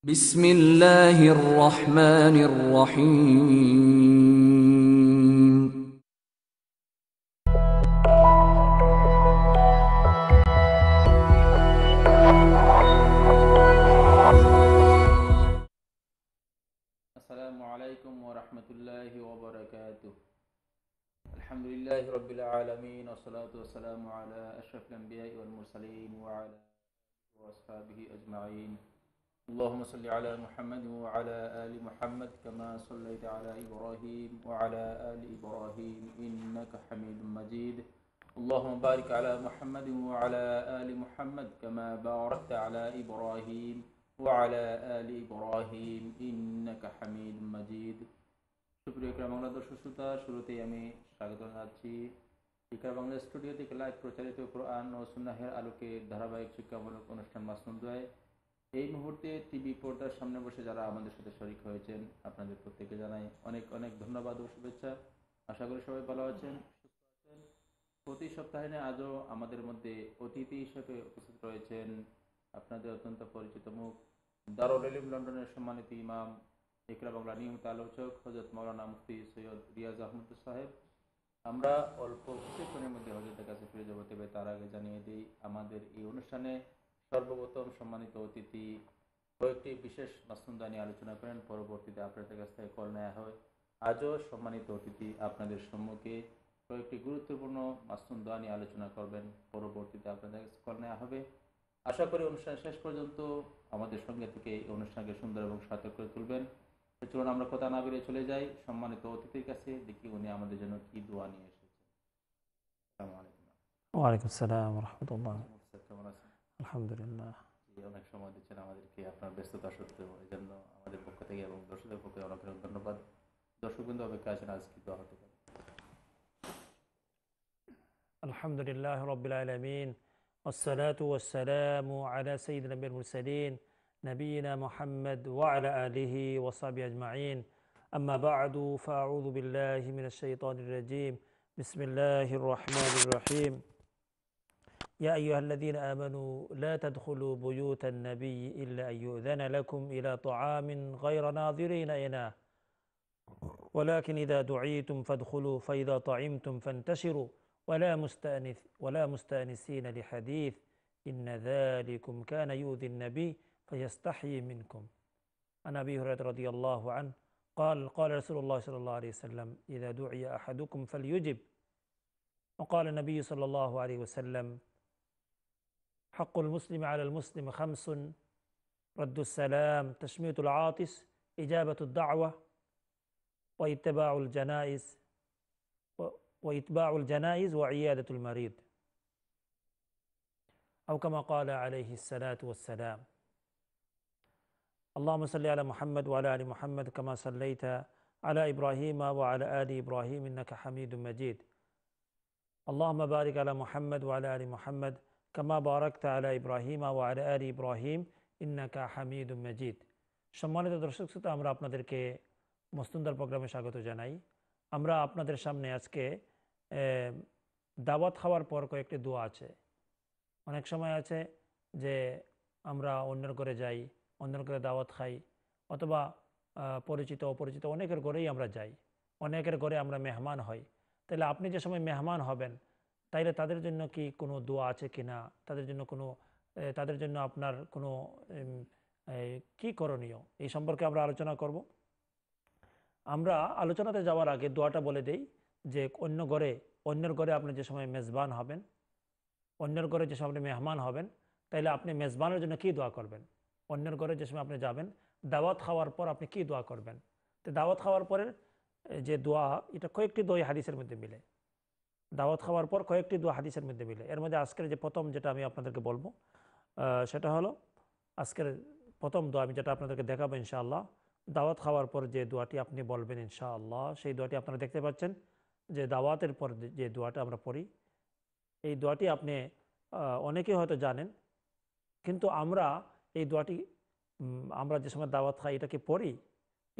بسم الله الرحمن الرحيم السلام عليكم ورحمة الله وبركاته الحمد لله رب العالمين والصلاة والسلام على أشرف الأنبياء والمرسلين وعلى وأصحابه أجمعين اللهم صل على محمد وعلى آل محمد كما صليت على إبراهيم وعلى آل إبراهيم إنك حميد مجيد اللهم بارك على محمد وعلى آل محمد كما باركت على إبراهيم وعلى آل إبراهيم إنك حميد مجيد সুপ্রিয় ক্রীড়া বাংলা দর্শক শ্রোতা শুরুতেই আমি স্বাগত জানাচ্ছি ক্রীড়া বাংলা স্টুডিও থেকে লাইভ প্রচারিত কোরআন ও সুন্নাহের আলোকে ধারাবাহিক শিক্ষামূলক অনুষ্ঠান মাসনুদ্দায় এই মুহূর্তে টিভি পর্দার সামনে বসে যারা আমাদের সাথে শরিক হয়েছেন আপনাদের প্রত্যেকে জানাই অনেক অনেক ধন্যবাদ ও শুভেচ্ছা আশা করি সবাই ভালো আছেন সুস্থ আছেন প্রতি সপ্তাহে আজও আমাদের মধ্যে অতিথি হিসেবে উপস্থিত রয়েছেন আপনাদের অত্যন্ত পরিচিত মুখ দারুল ইলিম লন্ডনের সম্মানিত ইমাম একরা বাংলা নিয়মিত আলোচক হজরত মৌলানা মুফতি সৈয়দ রিয়াজ আহমদ সাহেব আমরা অল্প কিছুক্ষণের মধ্যে হজরতের কাছে ফিরে যাবো তবে তার আগে জানিয়ে দিই আমাদের এই অনুষ্ঠানে সর্বপ্রথম সম্মানিত অতিথি কয়েকটি বিশেষ মাসুন্দা নিয়ে আলোচনা করেন পরবর্তীতে আপনাদের কাছ থেকে কল নেওয়া হয় আজও সম্মানিত অতিথি আপনাদের সম্মুখে কয়েকটি গুরুত্বপূর্ণ দোয়া নিয়ে আলোচনা করবেন পরবর্তীতে আপনাদের কাছে কল নেওয়া হবে আশা করি অনুষ্ঠান শেষ পর্যন্ত আমাদের সঙ্গে থেকে এই অনুষ্ঠানকে সুন্দর এবং সার্থক করে তুলবেন চলুন আমরা কথা না বেরিয়ে চলে যাই সম্মানিত অতিথির কাছে দেখি উনি আমাদের জন্য কি দোয়া নিয়ে এসেছেন আসসালামু আলাইকুম ওয়ালাইকুম আসসালাম রহমতুল্লাহ আলহামদুলিল্লাহ অনেক সময় দিচ্ছেন আমাদেরকে আপনার ব্যস্ততা সত্ত্বেও এই জন্য আমাদের পক্ষ থেকে এবং দর্শকদের পক্ষ থেকে অনেক অনেক ধন্যবাদ দর্শকবৃন্দ অপেক্ষা আছেন আজ কি দোয়া হতে পারে আলহামদুলিল্লাহ রবিল আলমিন والصلاة والسلام على سيدنا المرسلين نبينا محمد وعلى آله وصحبه أجمعين أما بعد فأعوذ بالله من الشيطان الرجيم بسم الله الرحمن الرحيم يا أيها الذين آمنوا لا تدخلوا بيوت النبي إلا أن يؤذن لكم إلى طعام غير ناظرين إناه ولكن إذا دعيتم فادخلوا فإذا طعمتم فانتشروا ولا مستأنث ولا مستأنسين لحديث إن ذلكم كان يؤذي النبي فيستحيي منكم عن أبي هريرة رضي الله عنه قال قال رسول الله صلى الله عليه وسلم إذا دعي أحدكم فليجب وقال النبي صلى الله عليه وسلم حق المسلم على المسلم خمس رد السلام تشميت العاطس إجابة الدعوة واتباع الجنائز واتباع الجنائز وعيادة المريض أو كما قال عليه الصلاة والسلام اللهم صل على محمد وعلى آل محمد كما صليت على إبراهيم وعلى آل إبراهيم إنك حميد مجيد اللهم بارك على محمد وعلى آل محمد কামা বারাক্তা আলা ইব্রাহিম আওয়া আল আল ইব্রাহিম ইন্নাকা হামিদ মজিদ সম্মানিত দর্শক শ্রোতা আমরা আপনাদেরকে মস্তুন্দার প্রোগ্রামে স্বাগত জানাই আমরা আপনাদের সামনে আজকে দাওয়াত খাওয়ার পর কয়েকটি দোয়া আছে অনেক সময় আছে যে আমরা অন্যের করে যাই অন্যের করে দাওয়াত খাই অথবা পরিচিত অপরিচিত অনেকের ঘরেই আমরা যাই অনেকের ঘরে আমরা মেহমান হই তাহলে আপনি যে সময় মেহমান হবেন তাইলে তাদের জন্য কি কোনো দোয়া আছে কিনা তাদের জন্য কোনো তাদের জন্য আপনার কোনো কি করণীয় এই সম্পর্কে আমরা আলোচনা করব আমরা আলোচনাতে যাওয়ার আগে দোয়াটা বলে দেই যে অন্য ঘরে অন্যের ঘরে আপনি যে সময় মেজবান হবেন অন্যের ঘরে যে সময় আপনি মেহমান হবেন তাইলে আপনি মেজবানের জন্য কি দোয়া করবেন অন্যের ঘরে যে সময় আপনি যাবেন দাওয়াত খাওয়ার পর আপনি কি দোয়া করবেন তো দাওয়াত খাওয়ার পরের যে দোয়া এটা কয়েকটি দই হাদিসের মধ্যে মিলে দাওয়াত খাওয়ার পর কয়েকটি দু হাদিসের মধ্যে মিলে এর মধ্যে আজকের যে প্রথম যেটা আমি আপনাদেরকে বলবো সেটা হলো আজকের প্রথম দোয়া আমি যেটা আপনাদেরকে দেখাবো ইনশাআল্লাহ দাওয়াত খাওয়ার পর যে দোয়াটি আপনি বলবেন ইনশাআল্লাহ সেই দোয়াটি আপনারা দেখতে পাচ্ছেন যে দাওয়াতের পর যে দোয়াটা আমরা পড়ি এই দোয়াটি আপনি অনেকেই হয়তো জানেন কিন্তু আমরা এই দোয়াটি আমরা যে সময় দাওয়াত খাই এটাকে পড়ি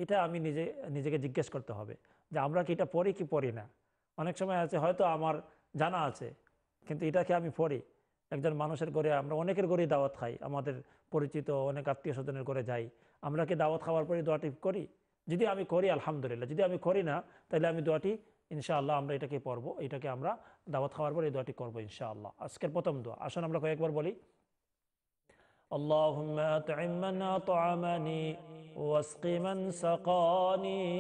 এটা আমি নিজে নিজেকে জিজ্ঞেস করতে হবে যে আমরা কি এটা পড়ি কি পড়ি না অনেক সময় আছে হয়তো আমার জানা আছে কিন্তু এটাকে আমি পড়ি একজন মানুষের ঘরে আমরা অনেকের ঘরেই দাওয়াত খাই আমাদের পরিচিত অনেক আত্মীয় স্বজনের ঘরে যাই আমরা কি দাওয়াত খাওয়ার পরে দোয়াটি করি যদি আমি করি আলহামদুলিল্লাহ যদি আমি করি না তাহলে আমি দোয়াটি ইনশাআল্লাহ আমরা এটাকে পড়ব এটাকে আমরা দাওয়াত খাওয়ার পরে এই দোয়াটি করবো ইনশাআল্লাহ আজকের প্রথম দোয়া আসুন আমরা কয়েকবার বলি اللهم اطعم من اطعمني واسق من سقاني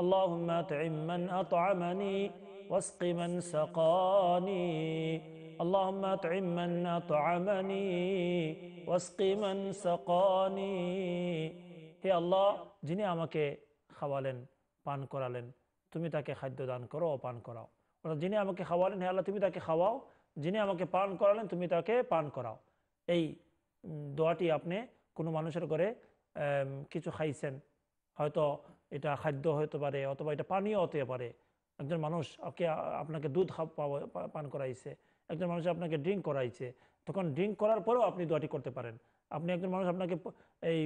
اللهم اطعم من اطعمني واسق من سقاني اللهم اطعم من اطعمني واسق من سقاني হে আল্লাহ যিনি আমাকে খাওয়ালেন পান করালেন তুমি তাকে খাদ্য দান করো পান করাও অর্থাৎ যিনি আমাকে খাওয়ালেন হে আল্লাহ তুমি তাকে খাওয়াও যিনি আমাকে পান করালেন তুমি তাকে পান করাও এই দোয়াটি আপনি কোনো মানুষের ঘরে কিছু খাইছেন হয়তো এটা খাদ্য হতে পারে অথবা এটা পানীয় হতে পারে একজন মানুষ ওকে আপনাকে দুধ পান করাইছে একজন মানুষ আপনাকে ড্রিঙ্ক করাইছে তখন ড্রিঙ্ক করার পরেও আপনি দোয়াটি করতে পারেন আপনি একজন মানুষ আপনাকে এই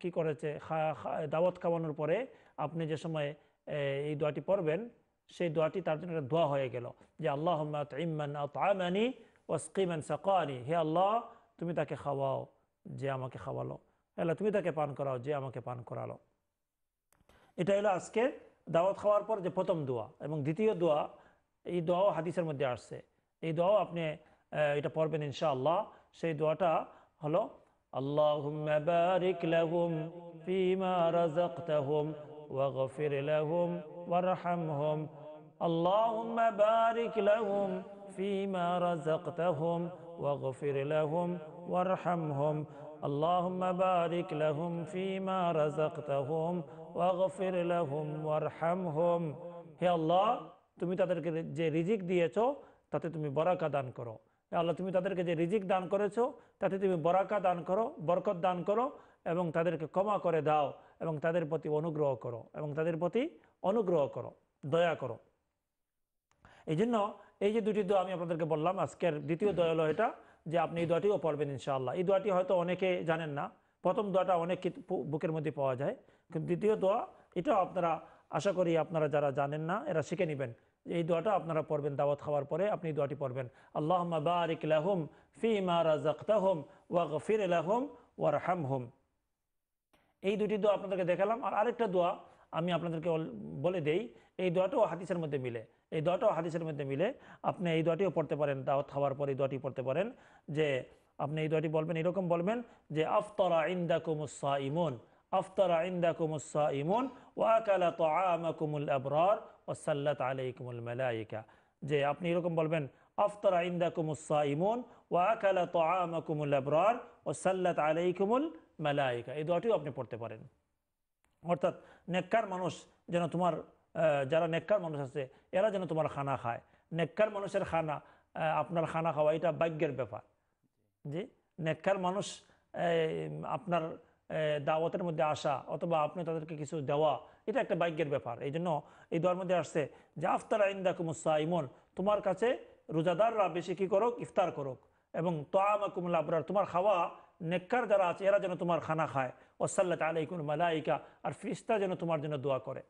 কি করেছে দাওয়াত খাওয়ানোর পরে আপনি যে সময় এই দোয়াটি পড়বেন সেই দোয়াটি তার জন্য একটা দোয়া হয়ে গেল যে আল্লাহ ইমানি ও ওয়াসকিমান সকানি হে আল্লাহ তুমি তাকে খাওয়াও যে আমাকে খাওয়ালো হ্যাঁ তুমি তাকে পান করাও যে আমাকে পান করালো এটা হলো আজকে দাওয়াত খাওয়ার পর যে প্রথম দোয়া এবং দ্বিতীয় দোয়া এই দোয়াও হাদিসের মধ্যে আসছে এই দোয়াও আপনি এটা পড়বেন ইনশাআল্লাহ সেই দোয়াটা হলো اللهم بارك لهم فيما رزقتهم واغفر لهم وارحمهم اللهم بارك لهم فيما رزقتهم واغفر لهم وارحمهم اللهم بارك لهم فيما رزقتهم ওয়াগফির লাহুম ওয়ারহামহুম হে আল্লাহ তুমি তাদেরকে যে রিজিক দিয়েছ তাতে তুমি বরাকা দান করো আল্লাহ তুমি তাদেরকে যে রিজিক দান করেছো তাতে তুমি বরাকা দান করো বরকত দান করো এবং তাদেরকে ক্ষমা করে দাও এবং তাদের প্রতি অনুগ্রহ করো এবং তাদের প্রতি অনুগ্রহ করো দয়া করো এই জন্য এই যে দুটি দোয়া আমি আপনাদেরকে বললাম আজকের দ্বিতীয় দোয়া হলো এটা যে আপনি এই দোয়াটিও পড়বেন ইনশাআল্লাহ এই দোয়াটি হয়তো অনেকে জানেন না প্রথম দোয়াটা অনেক বুকের মধ্যে পাওয়া যায় কিন্তু দ্বিতীয় দোয়া এটাও আপনারা আশা করি আপনারা যারা জানেন না এরা শিখে নেবেন এই দোয়াটা আপনারা পড়বেন দাওয়াত খাওয়ার পরে আপনি দোয়াটি পড়বেন আল্লাহ বারিক লাহুম ফি মারা জাক্তাহম ওয়াগফির ওয়ার হাম হুম এই দুটি দোয়া আপনাদেরকে দেখালাম আর আরেকটা দোয়া আমি আপনাদেরকে বলে দেই এই দোয়াটাও হাদিসের মধ্যে মিলে এই দোয়াটাও হাদিসের মধ্যে মিলে আপনি এই দোয়াটিও পড়তে পারেন দাওয়াত খাওয়ার পরে এই দোয়াটি পড়তে পারেন যে আপনি এই দোয়াটি বলবেন এরকম বলবেন যে আফতরা ইন্দাকুমুসা ইমন আফতার আইন্দা কুমুসা ইমুন ওয়াকালা তো আমাকুমুল আবরার ওসাল্লাত আলাইকুমুল মালাইকা যে আপনি এরকম বলবেন আফতার আইন্দা কুমুসা ইমুন ওয়াকালা তো আমাকুমুল আবরার ওসাল্লাত আলাইকুমুল মালাইকা এই দোয়াটিও আপনি পড়তে পারেন অর্থাৎ নেককার মানুষ যেন তোমার যারা নেককার মানুষ আছে এরা যেন তোমার খানা খায় নেককার মানুষের খানা আপনার খানা খাওয়া এটা ভাগ্যের ব্যাপার জি নেককার মানুষ আপনার দাওয়াতের মধ্যে আসা অথবা আপনি তাদেরকে কিছু দেওয়া এটা একটা বাইকের ব্যাপার এই জন্য এই দোয়ার মধ্যে আসছে যে আফতার আইন্দা কুমুসা ইমন তোমার কাছে রোজাদাররা বেশি কী করুক ইফতার করুক এবং তোয়ামা কুমুল আবরার তোমার খাওয়া নেককার যারা আছে এরা যেন তোমার খানা খায় ওসাল্লাহ আলাইকুল মালাইকা আর ফিস্তা যেন তোমার জন্য দোয়া করে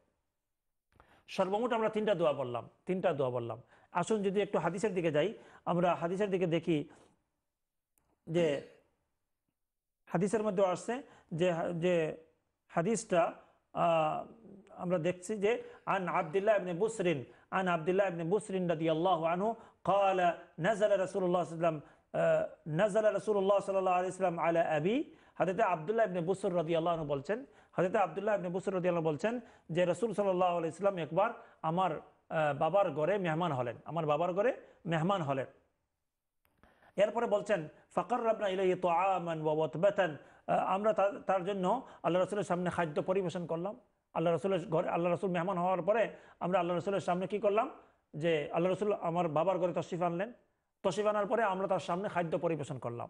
সর্বমোট আমরা তিনটা দোয়া বললাম তিনটা দোয়া বললাম আসুন যদি একটু হাদিসের দিকে যাই আমরা হাদিসের দিকে দেখি যে হাদিসের মধ্যেও আসছে যে যে হাদিসটা আমরা দেখছি যে আন আবদুল্লাহ ইবনে বুসরিন আন আবদুল্লাহ ইবনে বুসরিন রাদিয়াল্লাহু আনহু قال نزل رسول الله صلى الله عليه وسلم نزل رسول الله صلى الله عليه وسلم على ابي হযরত আব্দুল্লাহ ইবনে বুসর রাদিয়াল্লাহু আনহু বলছেন হযরত আব্দুল্লাহ ইবনে বুসর রাদিয়াল্লাহু বলছেন যে রাসূল সাল্লাল্লাহু আলাইহি সাল্লাম একবার আমার বাবার ঘরে মেহমান হলেন আমার বাবার ঘরে মেহমান হলেন এরপরে বলছেন ফাকর রাবনা ইলাই তো আমান ওয়াতবাতান আমরা তার জন্য আল্লাহ রসুলের সামনে খাদ্য পরিবেশন করলাম আল্লাহ রসুলের ঘরে আল্লাহ রসুল মেহমান হওয়ার পরে আমরা আল্লাহ রসুলের সামনে কি করলাম যে আল্লাহ রসুল আমার বাবার ঘরে তসিফ আনলেন তসিফ আনার পরে আমরা তার সামনে খাদ্য পরিবেশন করলাম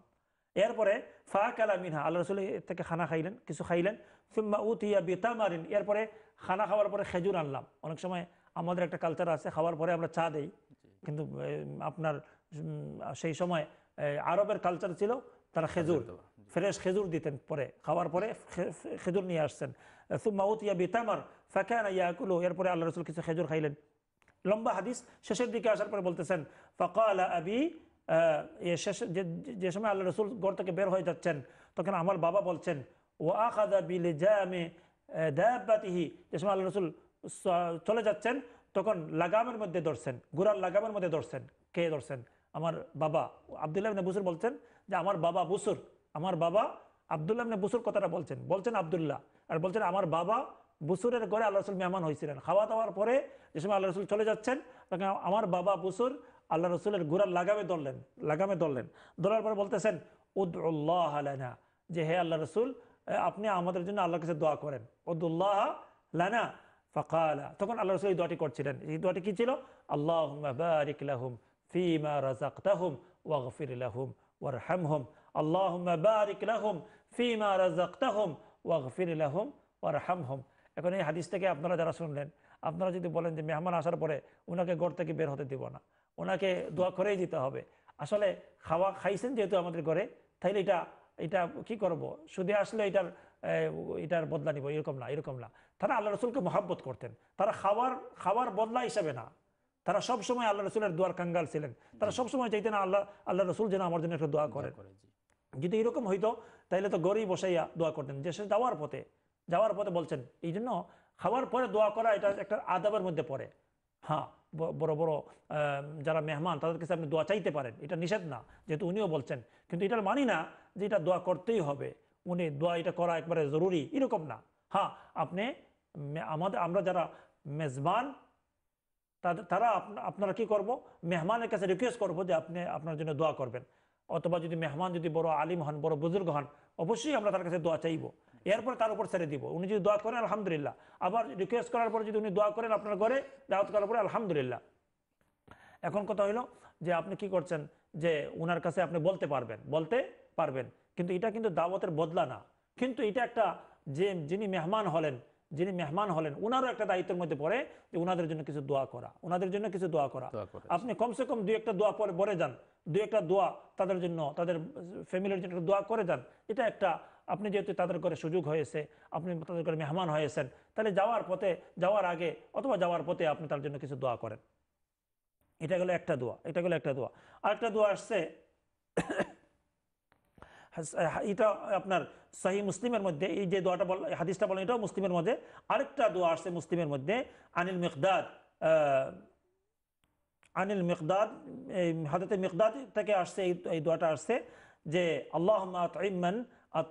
এরপরে ফাক আলা মিনহা আল্লাহ রসুল থেকে খানা খাইলেন কিছু খাইলেন ফিম্মা উতিয়া বিতা মারিন এরপরে খানা খাওয়ার পরে খেজুর আনলাম অনেক সময় আমাদের একটা কালচার আছে খাওয়ার পরে আমরা চা দেই কিন্তু আপনার সেই সময় আরবের কালচার ছিল ترى خذور فلاش خذور ديتن تنبوري خوار بوري خذور نياشسن ثم أوتي بتمر فكان يأكله يربوري على رسول كيس خذور خيلن لمبا حديث ششر دي كاشر بوري بولتسن فقال أبي آه يشمع على رسول غورتك بير هوي تتشن تكن عمر بابا بولتشن وأخذ بلجام آه، دابته يشمع على رسول চলে যাচ্ছেন তখন লাগামের মধ্যে ধরছেন গুড়ার লাগামের মধ্যে ধরছেন কে ধরছেন আমার বাবা আবদুল্লাহ বলছেন যে আমার বাবা বসুর আমার বাবা আবদুল্লাহ বসুর কথাটা বলছেন বলছেন আবদুল্লাহ আর বলছেন আমার বাবা বসুরের ঘরে আল্লাহ রসুল মেহমান হয়েছিলেন খাওয়া দাওয়ার পরে যে সময় আল্লাহ রসুল চলে যাচ্ছেন তখন আমার বাবা বসুর আল্লাহ রসুলের ঘোড়ার লাগামে ধরলেন লাগামে ধরলেন ধরার পরে বলতেছেন উদ্দুল্লাহ আলানা যে হে আল্লাহ রসুল আপনি আমাদের জন্য আল্লাহর কাছে দোয়া করেন উদ্দুল্লাহ লানা ফাকালা তখন আল্লাহ রসুল এই দোয়াটি করছিলেন এই দোয়াটি কি ছিল আল্লাহ ফিমা রাজাক তাহুম ওয়াগফির ওয়ারহামহম আল্লাহমা বারিক লাহম ফিমা রাজাক্তাহম ওয়াগফির লাহম এখন এই হাদিস থেকে আপনারা যারা শুনলেন আপনারা যদি বলেন যে মেহমান আসার পরে ওনাকে ঘর থেকে বের হতে দিব না ওনাকে দোয়া করেই দিতে হবে আসলে খাওয়া খাইছেন যেহেতু আমাদের ঘরে তাইলে এটা এটা কি করব সুদে আসলে এটার এটার বদলা নিব এরকম না এরকম না তারা আল্লাহ রসুলকে মহাব্বত করতেন তারা খাওয়ার খাওয়ার বদলা হিসাবে না তারা সবসময় আল্লাহ রসুলের দোয়ার কাঙ্গাল ছিলেন তারা সবসময় চাইতেন আল্লাহ আল্লাহ রসুল যেন আমার জন্য একটা দোয়া করে যদি এরকম হইতো তাহলে তো গড়েই বসাইয়া দোয়া করতেন যে সে যাওয়ার পথে যাওয়ার পথে বলছেন এই জন্য খাওয়ার পরে দোয়া করা এটা একটা আদাবের মধ্যে পড়ে হ্যাঁ বড় বড় যারা মেহমান তাদের কাছে আপনি দোয়া চাইতে পারেন এটা নিষেধ না যেহেতু উনিও বলছেন কিন্তু এটার মানি না যে এটা দোয়া করতেই হবে উনি দোয়া এটা করা একবারে জরুরি এরকম না হ্যাঁ আপনি আমাদের আমরা যারা মেজবান তাদের তারা আপনারা কি করব মেহমানের কাছে রিকোয়েস্ট করবো যে আপনি আপনার জন্য দোয়া করবেন অথবা যদি মেহমান যদি বড় আলিম হন বড় বুজুর্গ হন অবশ্যই আমরা তার কাছে দোয়া চাইব এরপরে তার উপর ছেড়ে দিব উনি যদি দোয়া করেন আলহামদুলিল্লাহ আবার রিকোয়েস্ট করার পর যদি উনি দোয়া করেন আপনার ঘরে দাওয়াত করার পরে আলহামদুলিল্লাহ এখন কথা হইলো যে আপনি কি করছেন যে ওনার কাছে আপনি বলতে পারবেন বলতে পারবেন কিন্তু এটা কিন্তু দাওয়াতের বদলা না কিন্তু এটা একটা যে যিনি মেহমান হলেন যিনি মেহমান হলেন ওনারও একটা দায়িত্বের মধ্যে পড়ে যে ওনাদের জন্য কিছু দোয়া করা ওনাদের জন্য কিছু দোয়া করা আপনি কমসে কম দুই একটা দোয়া পরে বলে যান দুই একটা দোয়া তাদের জন্য তাদের ফ্যামিলির জন্য দোয়া করে যান এটা একটা আপনি যেহেতু তাদের ঘরে সুযোগ হয়েছে আপনি তাদের ঘরে মেহমান হয়েছেন তাহলে যাওয়ার পথে যাওয়ার আগে অথবা যাওয়ার পথে আপনি তার জন্য কিছু দোয়া করেন এটা গেলো একটা দোয়া এটা গেলো একটা দোয়া আরেকটা দোয়া আসছে এটা আপনার সাহি মুসলিমের মধ্যে এই যে দোয়াটা বল হাদিসটা বলেন এটাও মুসলিমের মধ্যে আরেকটা দোয়া আসছে মুসলিমের মধ্যে আনিল মেকদাদ আনিল মেকদাদ এই হাজরতে থেকে আসছে এই দোয়াটা আসছে যে আল্লাহ তাইমান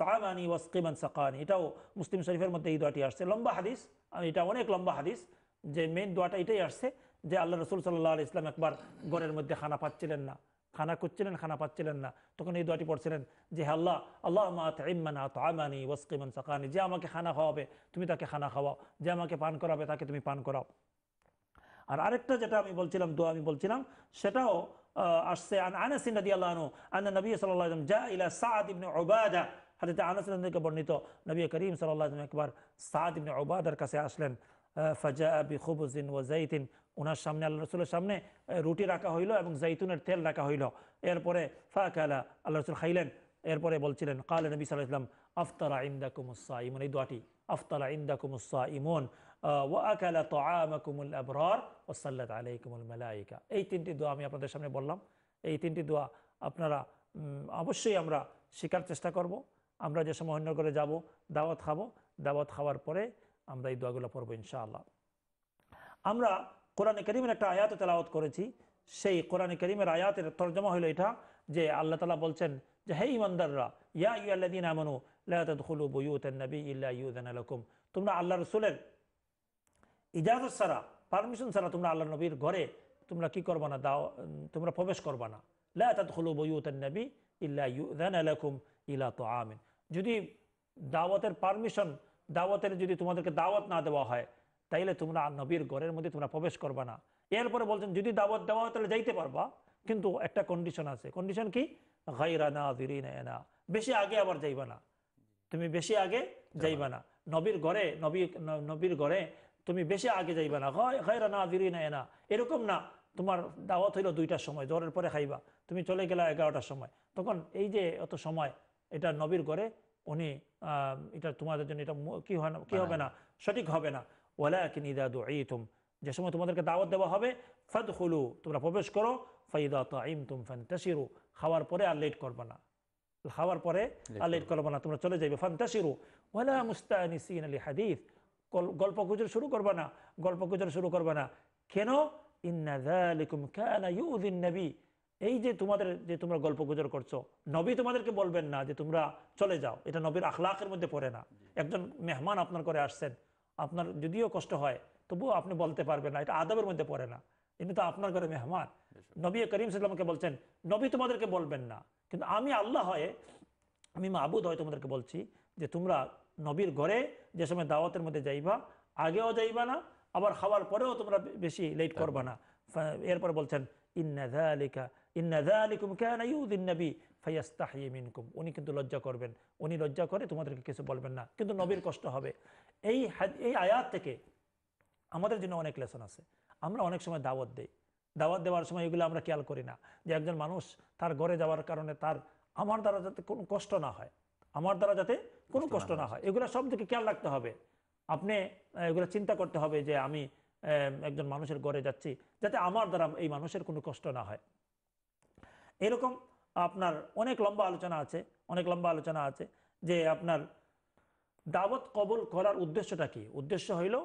তামানি ওয়াসকিমান সাকানি এটাও মুসলিম শরীফের মধ্যে এই দোয়াটি আসছে লম্বা হাদিস এটা অনেক লম্বা হাদিস যে মেন দোয়াটা এটাই আসছে যে আল্লাহ রসুল সাল্লাহ ইসলাম একবার গড়ের মধ্যে খানা পাচ্ছিলেন না খানা করছিলেন খানা পাচ্ছিলেন না তখন এই দোয়াটি পড়ছিলেন যে আল্লাহ আল্লাহ মাতমানা তামানি ওয়াসকিমান সাকানি যে আমাকে খানা খাওয়াবে তুমি তাকে খানা খাওয়াও যে আমাকে পান করাবে তাকে তুমি পান করাও আর আরেকটা যেটা আমি বলছিলাম দোয়া আমি বলছিলাম সেটাও আসছে আন নদী আল্লাহ আনা নবী সাল্লাল্লাহু আলাইহি জা ইলা সাদ ইবনে উবাদা হাদিসে আনাস বর্ণিত নবী করিম সাল্লাল্লাহু আলাইহি একবার সাদ ইবনে উবাদার কাছে আসলেন ফাজা আবি খবুজিন ও জাইতিন ওনার সামনে আল্লাহ রসুলের সামনে রুটি রাখা হইলো এবং জাইতুনের তেল রাখা হইল এরপরে ফাকালা আল্লাহ রসুল খাইলেন এরপরে বলছিলেন কাল নবী সাল্লাহ ইসলাম আফতারা ইমদা কুমুসা ইমন এই দোয়াটি আফতারা ইমদা কুমুসা ইমন ওয়াকালা তো আমাকুমুল আবরার ওসাল্লাত আলাইকুমুল মালাইকা এই তিনটি দোয়া আমি আপনাদের সামনে বললাম এই তিনটি দোয়া আপনারা অবশ্যই আমরা শেখার চেষ্টা করব আমরা যে সময় অন্য করে যাব দাওয়াত খাবো দাওয়াত খাওয়ার পরে আমরা এই দোয়াগুলো পড়বো ইনশাআল্লাহ আমরা কোরআনে করিমের একটা আয়াত তেলাওয়াত করেছি সেই কোরআনে করিমের আয়াতের তর্জমা হলো এটা যে আল্লাহ তালা বলছেন যে হে ইমানদাররা ইয়া ইয়াল্লাদিন আমানু লাহু বইউতান্নবী ইল্লা ইউদানকুম তোমরা আল্লাহ রসুলের ইজাজত ছাড়া পারমিশন ছাড়া তোমরা আল্লাহ নবীর ঘরে তোমরা কি করবা না দাও তোমরা প্রবেশ করবা না লাহু বইউতান্নবী ইল্লা ইউদানকুম ইলা তো আমিন যদি দাওয়াতের পারমিশন দাওয়াতের যদি তোমাদেরকে দাওয়াত না দেওয়া হয় তাইলে তোমরা নবীর গড়ের মধ্যে তোমরা প্রবেশ করবা না এরপরে বলছেন যদি দাওয়াত দেওয়া হয় তাহলে যাইতে পারবা কিন্তু একটা কন্ডিশন আছে কন্ডিশন কি গাইরানা না বেশি আগে আবার যাইবা না তুমি বেশি আগে যাইবা না নবীর গড়ে নবী নবীর গড়ে তুমি বেশি আগে যাইবা না গাইরানা জিরিনা এনা এরকম না তোমার দাওয়াত হইলো দুইটার সময় জ্বরের পরে খাইবা তুমি চলে গেলা এগারোটার সময় তখন এই যে অত সময় এটা নবীর গড়ে উনি এটা তোমাদের জন্য এটা কি হয় না কি হবে না সঠিক হবে না ওয়ালাকিন ইদা দুঈতুম যে সময় তোমাদেরকে দাওয়াত দেওয়া হবে ফাদখুলু তোমরা প্রবেশ করো ফাইদা তাইমতুম ফান্তাসিরু খাওয়ার পরে আর লেট করবে না খাওয়ার পরে আর লেট করবে না তোমরা চলে যাবে ফান্তাসিরু ওয়ালা মুস্তানিসিন আলি হাদিস গল্প গুজর শুরু করবে না গল্প গুজর শুরু করবে না কেন ইন্না যালিকুম কানা ইউযিন নবী এই যে তোমাদের যে তোমরা গল্প গুজর করছো নবী তোমাদেরকে বলবেন না যে তোমরা চলে যাও এটা নবীর আখলাখের মধ্যে পড়ে না একজন মেহমান আপনার করে আসছেন আপনার যদিও কষ্ট হয় তবুও আপনি বলতে পারবেন না এটা আদবের মধ্যে পড়ে না এমনি তো আপনার ঘরে মেহমান নবী করিম সাল্লামকে বলছেন নবী তোমাদেরকে বলবেন না কিন্তু আমি আল্লাহ হয়ে আমি মাহবুদ হয় তোমাদেরকে বলছি যে তোমরা নবীর ঘরে যে সময় দাওয়াতের মধ্যে যাইবা আগেও যাইবা না আবার খাওয়ার পরেও তোমরা বেশি লেট করবা না এরপর বলছেন ইন্না ইন্নাদালিকুম কেন ইউদ্দিন নবী ফাইয়াস্তাহিম ইনকুম উনি কিন্তু লজ্জা করবেন উনি লজ্জা করে তোমাদেরকে কিছু বলবেন না কিন্তু নবীর কষ্ট হবে এই এই আয়াত থেকে আমাদের জন্য অনেক লেসন আছে আমরা অনেক সময় দাওয়াত দিই দাওয়াত দেওয়ার সময় এগুলো আমরা খেয়াল করি না যে একজন মানুষ তার ঘরে যাওয়ার কারণে তার আমার দ্বারা যাতে কোনো কষ্ট না হয় আমার দ্বারা যাতে কোনো কষ্ট না হয় এগুলো সব দিকে খেয়াল রাখতে হবে আপনি এগুলো চিন্তা করতে হবে যে আমি একজন মানুষের ঘরে যাচ্ছি যাতে আমার দ্বারা এই মানুষের কোনো কষ্ট না হয় এরকম আপনার অনেক লম্বা আলোচনা আছে অনেক লম্বা আলোচনা আছে যে আপনার দাওয়াত কবুল করার উদ্দেশ্যটা কি উদ্দেশ্য হইল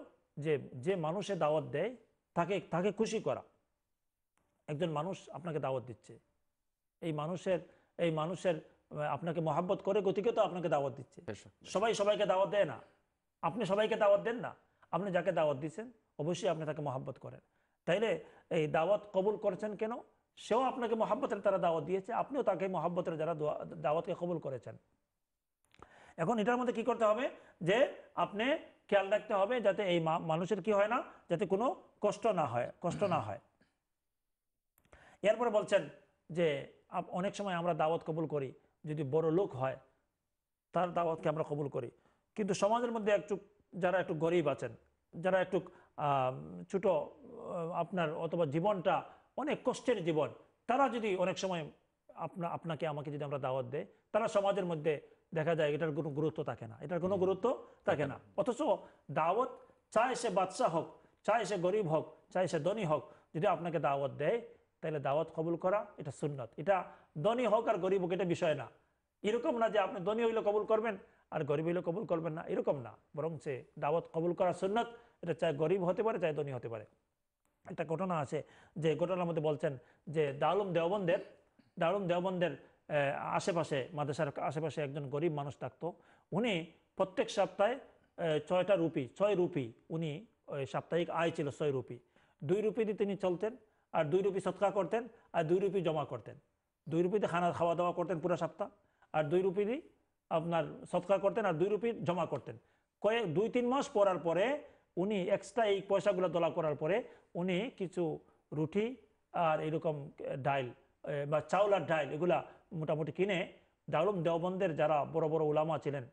যে যে মানুষে দাওয়াত দেয় তাকে তাকে খুশি করা একজন মানুষ আপনাকে দাওয়াত দিচ্ছে এই মানুষের এই মানুষের আপনাকে মহাব্বত করে গতিকে তো আপনাকে দাওয়াত দিচ্ছে সবাই সবাইকে দাওয়াত দেয় না আপনি সবাইকে দাওয়াত দেন না আপনি যাকে দাওয়াত দিচ্ছেন অবশ্যই আপনি তাকে মহাব্বত করেন তাইলে এই দাওয়াত কবুল করেছেন কেন সেও আপনাকে মহাব্বতের তারা দাওয়াত দিয়েছে আপনিও তাকে মহাব্বতের যারা দাওয়াতকে কবুল করেছেন এখন এটার মধ্যে কি করতে হবে যে আপনি খেয়াল রাখতে হবে যাতে এই মানুষের কি হয় না যাতে কোনো কষ্ট না হয় কষ্ট না হয় এরপরে বলছেন যে অনেক সময় আমরা দাওয়াত কবুল করি যদি বড় লোক হয় তার দাওয়াতকে আমরা কবুল করি কিন্তু সমাজের মধ্যে একটু যারা একটু গরিব আছেন যারা একটু ছোট আপনার অথবা জীবনটা অনেক কষ্টের জীবন তারা যদি অনেক সময় আপনা আপনাকে আমাকে যদি আমরা দাওয়াত দেয় তারা সমাজের মধ্যে দেখা যায় এটার কোনো গুরুত্ব থাকে না এটার কোনো গুরুত্ব থাকে না অথচ দাওয়াত চায় সে বাদশাহ হোক চায় সে গরিব হোক চায় সে ধনী হোক যদি আপনাকে দাওয়াত দেয় তাহলে দাওয়াত কবুল করা এটা সুন্নত এটা ধনী হোক আর গরিব হোক এটা বিষয় না এরকম না যে আপনি ধনী হইলে কবুল করবেন আর গরিব হইলে কবুল করবেন না এরকম না বরং সে দাওয়াত কবুল করা সুন্নত এটা চাই গরিব হতে পারে চাই ধনী হতে পারে একটা ঘটনা আছে যে ঘটনার মধ্যে বলছেন যে দারুম দেওবন্দের দারুম দেওবন্দের আশেপাশে মাদ্রাসার আশেপাশে একজন গরিব মানুষ থাকতো উনি প্রত্যেক সপ্তাহে ছয়টা রুপি ছয় রুপি উনি সাপ্তাহিক আয় ছিল ছয় রুপি দুই দিয়ে তিনি চলতেন আর দুই রুপি সৎকা করতেন আর দুই রুপি জমা করতেন দুই রুপিতে খানা খাওয়া দাওয়া করতেন পুরো সপ্তাহ আর দুই দিয়ে আপনার সৎকার করতেন আর দুই রুপি জমা করতেন কয়েক দুই তিন মাস পড়ার পরে উনি এক্সট্রা এই পয়সাগুলো দলা করার পরে উনি কিছু রুটি আর এরকম ডাইল বা চাউলার ডাইল এগুলা মোটামুটি কিনে দারুম দেওবন্দের যারা বড় বড় উলামা ছিলেন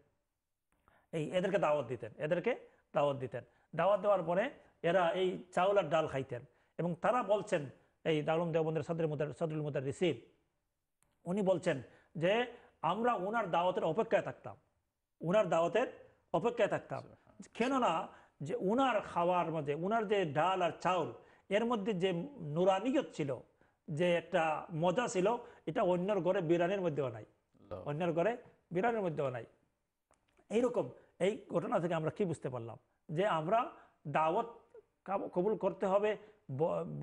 এই এদেরকে দাওয়াত দিতেন এদেরকে দাওয়াত দিতেন দাওয়াত দেওয়ার পরে এরা এই চাউলার ডাল খাইতেন এবং তারা বলছেন এই দারুম দেওবন্দের সদর মুদার সদরুল মুদার রিসির উনি বলছেন যে আমরা ওনার দাওয়াতের অপেক্ষায় থাকতাম ওনার দাওয়াতের অপেক্ষায় থাকতাম কেননা যে উনার খাওয়ার মধ্যে উনার যে ডাল আর চাউল এর মধ্যে যে নুরানিগত ছিল যে একটা মজা ছিল এটা অন্যর ঘরে বিরানের মধ্যেও নাই অন্যর ঘরে বিরানের মধ্যেও নাই এইরকম এই ঘটনা থেকে আমরা কি বুঝতে পারলাম যে আমরা দাওয়াত কবুল করতে হবে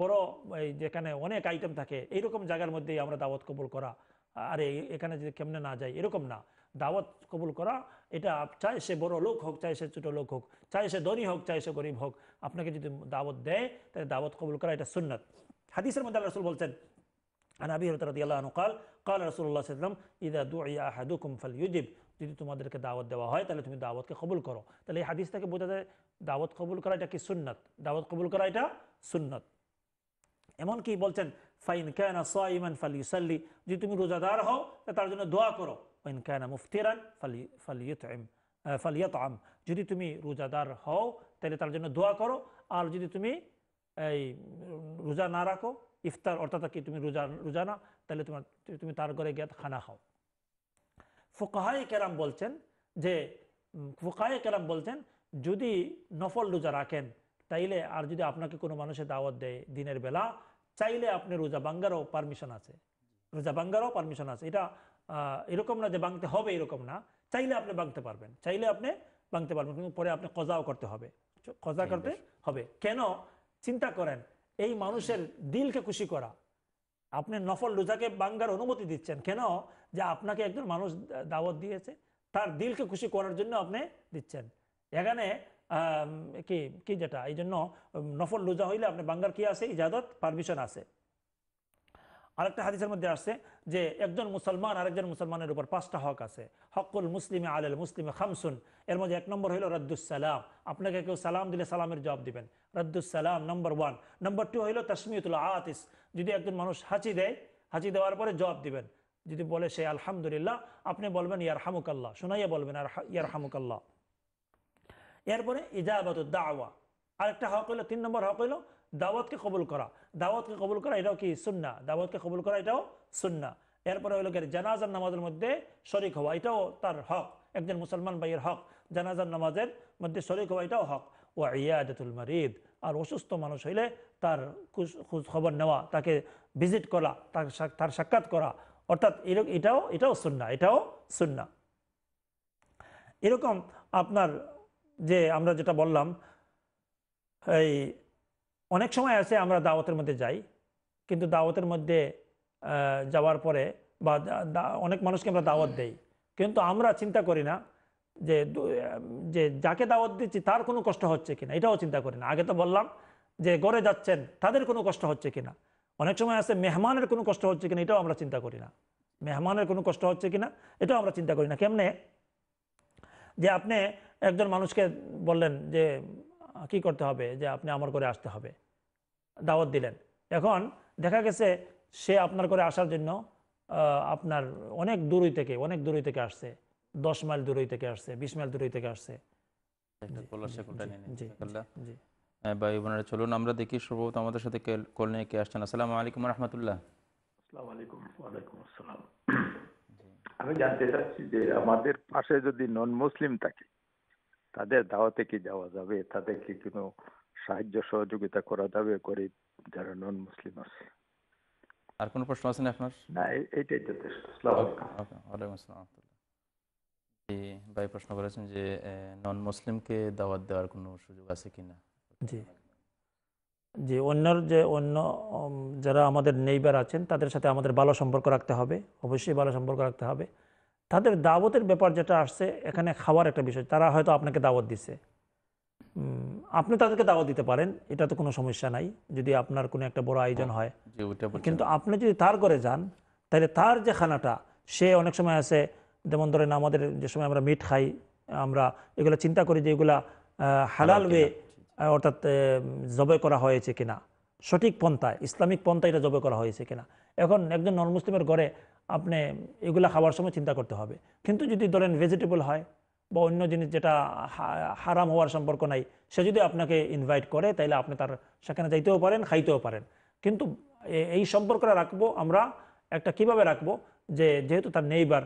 বড় এই যেখানে অনেক আইটেম থাকে এইরকম জায়গার মধ্যেই আমরা দাওয়াত কবুল করা আরে এখানে যদি কেমনে না যাই এরকম না দাওয়াত কবুল করা এটা চাই সে বড় লোক হোক চাই সে ছোটো লোক হোক চাই সে ধনী হোক চাই সে গরিব হোক আপনাকে যদি দাওয়াত দেয় তাহলে দাওয়াত কবুল করা এটা সুন্নত হাদিসের মধ্যে আল্লাহ রসুল বলছেন عن أبي هريرة رضي الله عنه قال قال رسول الله صلى الله যদি তোমাদেরকে দাওয়াত দেওয়া হয় তাহলে তুমি দাওয়াতকে কবুল করো তাহলে এই হাদিস থেকে বোঝা যায় দাওয়াত কবুল করা এটা কি সুন্নত দাওয়াত কবুল করা এটা সুন্নত এমনকি বলছেন ফাইন কেন সাইমান ফালি সাল্লি যদি তুমি রোজাদার হও তার জন্য দোয়া করো ওয়াইন কানা মুফতিরান ফালি ফালিয়তম ফালিয়তম যদি তুমি রোজাদার হও তাহলে তার জন্য দোয়া করো আর যদি তুমি এই রোজা না রাখো ইফতার অর্থাৎ কি তুমি রোজা রোজা না তাহলে তোমার তুমি তার ঘরে গিয়ে খানা খাও ফোকাহাই কেরাম বলছেন যে ফোকাহাই কেরাম বলছেন যদি নফল রোজা রাখেন তাইলে আর যদি আপনাকে কোনো মানুষে দাওয়াত দেয় দিনের বেলা চাইলে আপনি রোজা বাঙ্গারও পারমিশন আছে রোজা বাঙ্গারও পারমিশন আছে এটা এরকম না যে বাংতে হবে এরকম না চাইলে আপনি বাংতে পারবেন চাইলে আপনি বাংতে পারবেন কিন্তু পরে আপনি কজাও করতে হবে কজা করতে হবে কেন চিন্তা করেন এই মানুষের দিলকে খুশি করা আপনি নফল রোজাকে বাঙ্গার অনুমতি দিচ্ছেন কেন যে আপনাকে একজন মানুষ দাওয়াত দিয়েছে তার দিলকে খুশি করার জন্য আপনি দিচ্ছেন এখানে কি কি যেটা এই জন্য নফল রোজা হইলে আপনি বাঙ্গার কি আছে ইজাদত পারমিশন আছে আরেকটা হাদিসের মধ্যে আসছে যে একজন মুসলমান আরেকজন মুসলমানের উপর পাঁচটা হক আছে হকুল মুসলিমে আলেল মুসলিমে খামসুন এর মধ্যে এক নম্বর হইল রদ্দুসালাম আপনাকে কেউ সালাম দিলে সালামের জবাব দিবেন রদ্দুসালাম নম্বর ওয়ান নম্বর টু হইল তসমিয়তুল আতিস যদি একজন মানুষ হাঁচি দেয় হাঁচি দেওয়ার পরে জবাব দিবেন যদি বলে সে আলহামদুলিল্লাহ আপনি বলবেন ইয়ার হামুকাল্লাহ শোনাইয়া বলবেন আর ইয়ার হামুকাল্লাহ এরপরে ইজাবাত দাওয়া আরেকটা হক হইল তিন নম্বর হক হইল দাওয়াতকে কবুল করা দাওয়াতকে কবুল করা এটাও কি সুন্না দাওয়াতকে কবুল করা এটাও সুন্না এরপরে ওই কি জানাজার নামাজের মধ্যে শরিক হওয়া এটাও তার হক একজন মুসলমান ভাইয়ের হক জানাজার নামাজের মধ্যে শরিক হওয়া এটাও হক ও ইয়াদুল মারিদ আর অসুস্থ মানুষ হইলে তার খোঁজ খবর নেওয়া তাকে ভিজিট করা তার তার সাক্ষাৎ করা অর্থাৎ এরকম এটাও এটাও সুন্না এটাও সুন্না এরকম আপনার যে আমরা যেটা বললাম এই অনেক সময় আছে আমরা দাওয়াতের মধ্যে যাই কিন্তু দাওয়াতের মধ্যে যাওয়ার পরে বা অনেক মানুষকে আমরা দাওয়াত দেই কিন্তু আমরা চিন্তা করি না যে যে যাকে দাওয়াত দিচ্ছি তার কোনো কষ্ট হচ্ছে কিনা এটাও চিন্তা করি না আগে তো বললাম যে গড়ে যাচ্ছেন তাদের কোনো কষ্ট হচ্ছে কিনা অনেক সময় আছে মেহমানের কোনো কষ্ট হচ্ছে কিনা এটাও আমরা চিন্তা করি না মেহমানের কোনো কষ্ট হচ্ছে কিনা এটাও আমরা চিন্তা করি না কেমনে যে আপনি একজন মানুষকে বললেন যে কি করতে হবে যে আপনি আমার করে আসতে হবে দাওয়াত দিলেন এখন দেখা গেছে সে আপনার করে আসার জন্য আপনার অনেক দূরই থেকে অনেক দূরই থেকে আসছে দশ মাইল দূরই থেকে আসছে বিশ মাইল দূরই থেকে আসছে হ্যাঁ, চলুন আমরা দেখি সর্বত আমাদের সাথে কল নিয়ে কে আসছেন আসসালাম আলাইকুম রহমতুল্লাহ আমি জানতে চাচ্ছি যে আমাদের পাশে যদি নন মুসলিম থাকে তাদের দাওয়াতে কি যাওয়া যাবে তাদেরকে কোনো সাহায্য সহযোগিতা করা যাবে গরিব যারা নন মুসলিম আছে আর কোনো প্রশ্ন আছে না আপনার না এইটাই যথেষ্ট জি ভাই প্রশ্ন করেছেন যে নন মুসলিমকে দাওয়াত দেওয়ার কোনো সুযোগ আছে কিনা জি যে অন্যর যে অন্য যারা আমাদের নেইবার আছেন তাদের সাথে আমাদের ভালো সম্পর্ক রাখতে হবে অবশ্যই ভালো সম্পর্ক রাখতে হবে তাদের দাওয়াতের ব্যাপার যেটা আসছে এখানে খাওয়ার একটা বিষয় তারা হয়তো আপনাকে দাওয়াত দিছে আপনি তাদেরকে দাওয়াত দিতে পারেন এটা তো কোনো সমস্যা নাই যদি আপনার কোনো একটা বড় আয়োজন হয় হ্যাঁ, কিন্তু আপনি যদি তার করে যান তাহলে তার যে খানাটা সে অনেক সময় আছে যেমন ধরেন আমাদের যে সময় আমরা মিট খাই আমরা এগুলো চিন্তা করি যে এগুলা হালাল ওয়ে অর্থাৎ জবে করা হয়েছে কিনা সঠিক পন্থায় ইসলামিক পন্থায় এটা জবে করা হয়েছে কিনা এখন একজন নন মুসলিমের ঘরে আপনি এগুলো খাওয়ার সময় চিন্তা করতে হবে কিন্তু যদি ধরেন ভেজিটেবল হয় বা অন্য জিনিস যেটা হারাম হওয়ার সম্পর্ক নাই সে যদি আপনাকে ইনভাইট করে তাহলে আপনি তার সেখানে যাইতেও পারেন খাইতেও পারেন কিন্তু এই সম্পর্কটা রাখবো আমরা একটা কিভাবে রাখবো যে যেহেতু তার নেইবার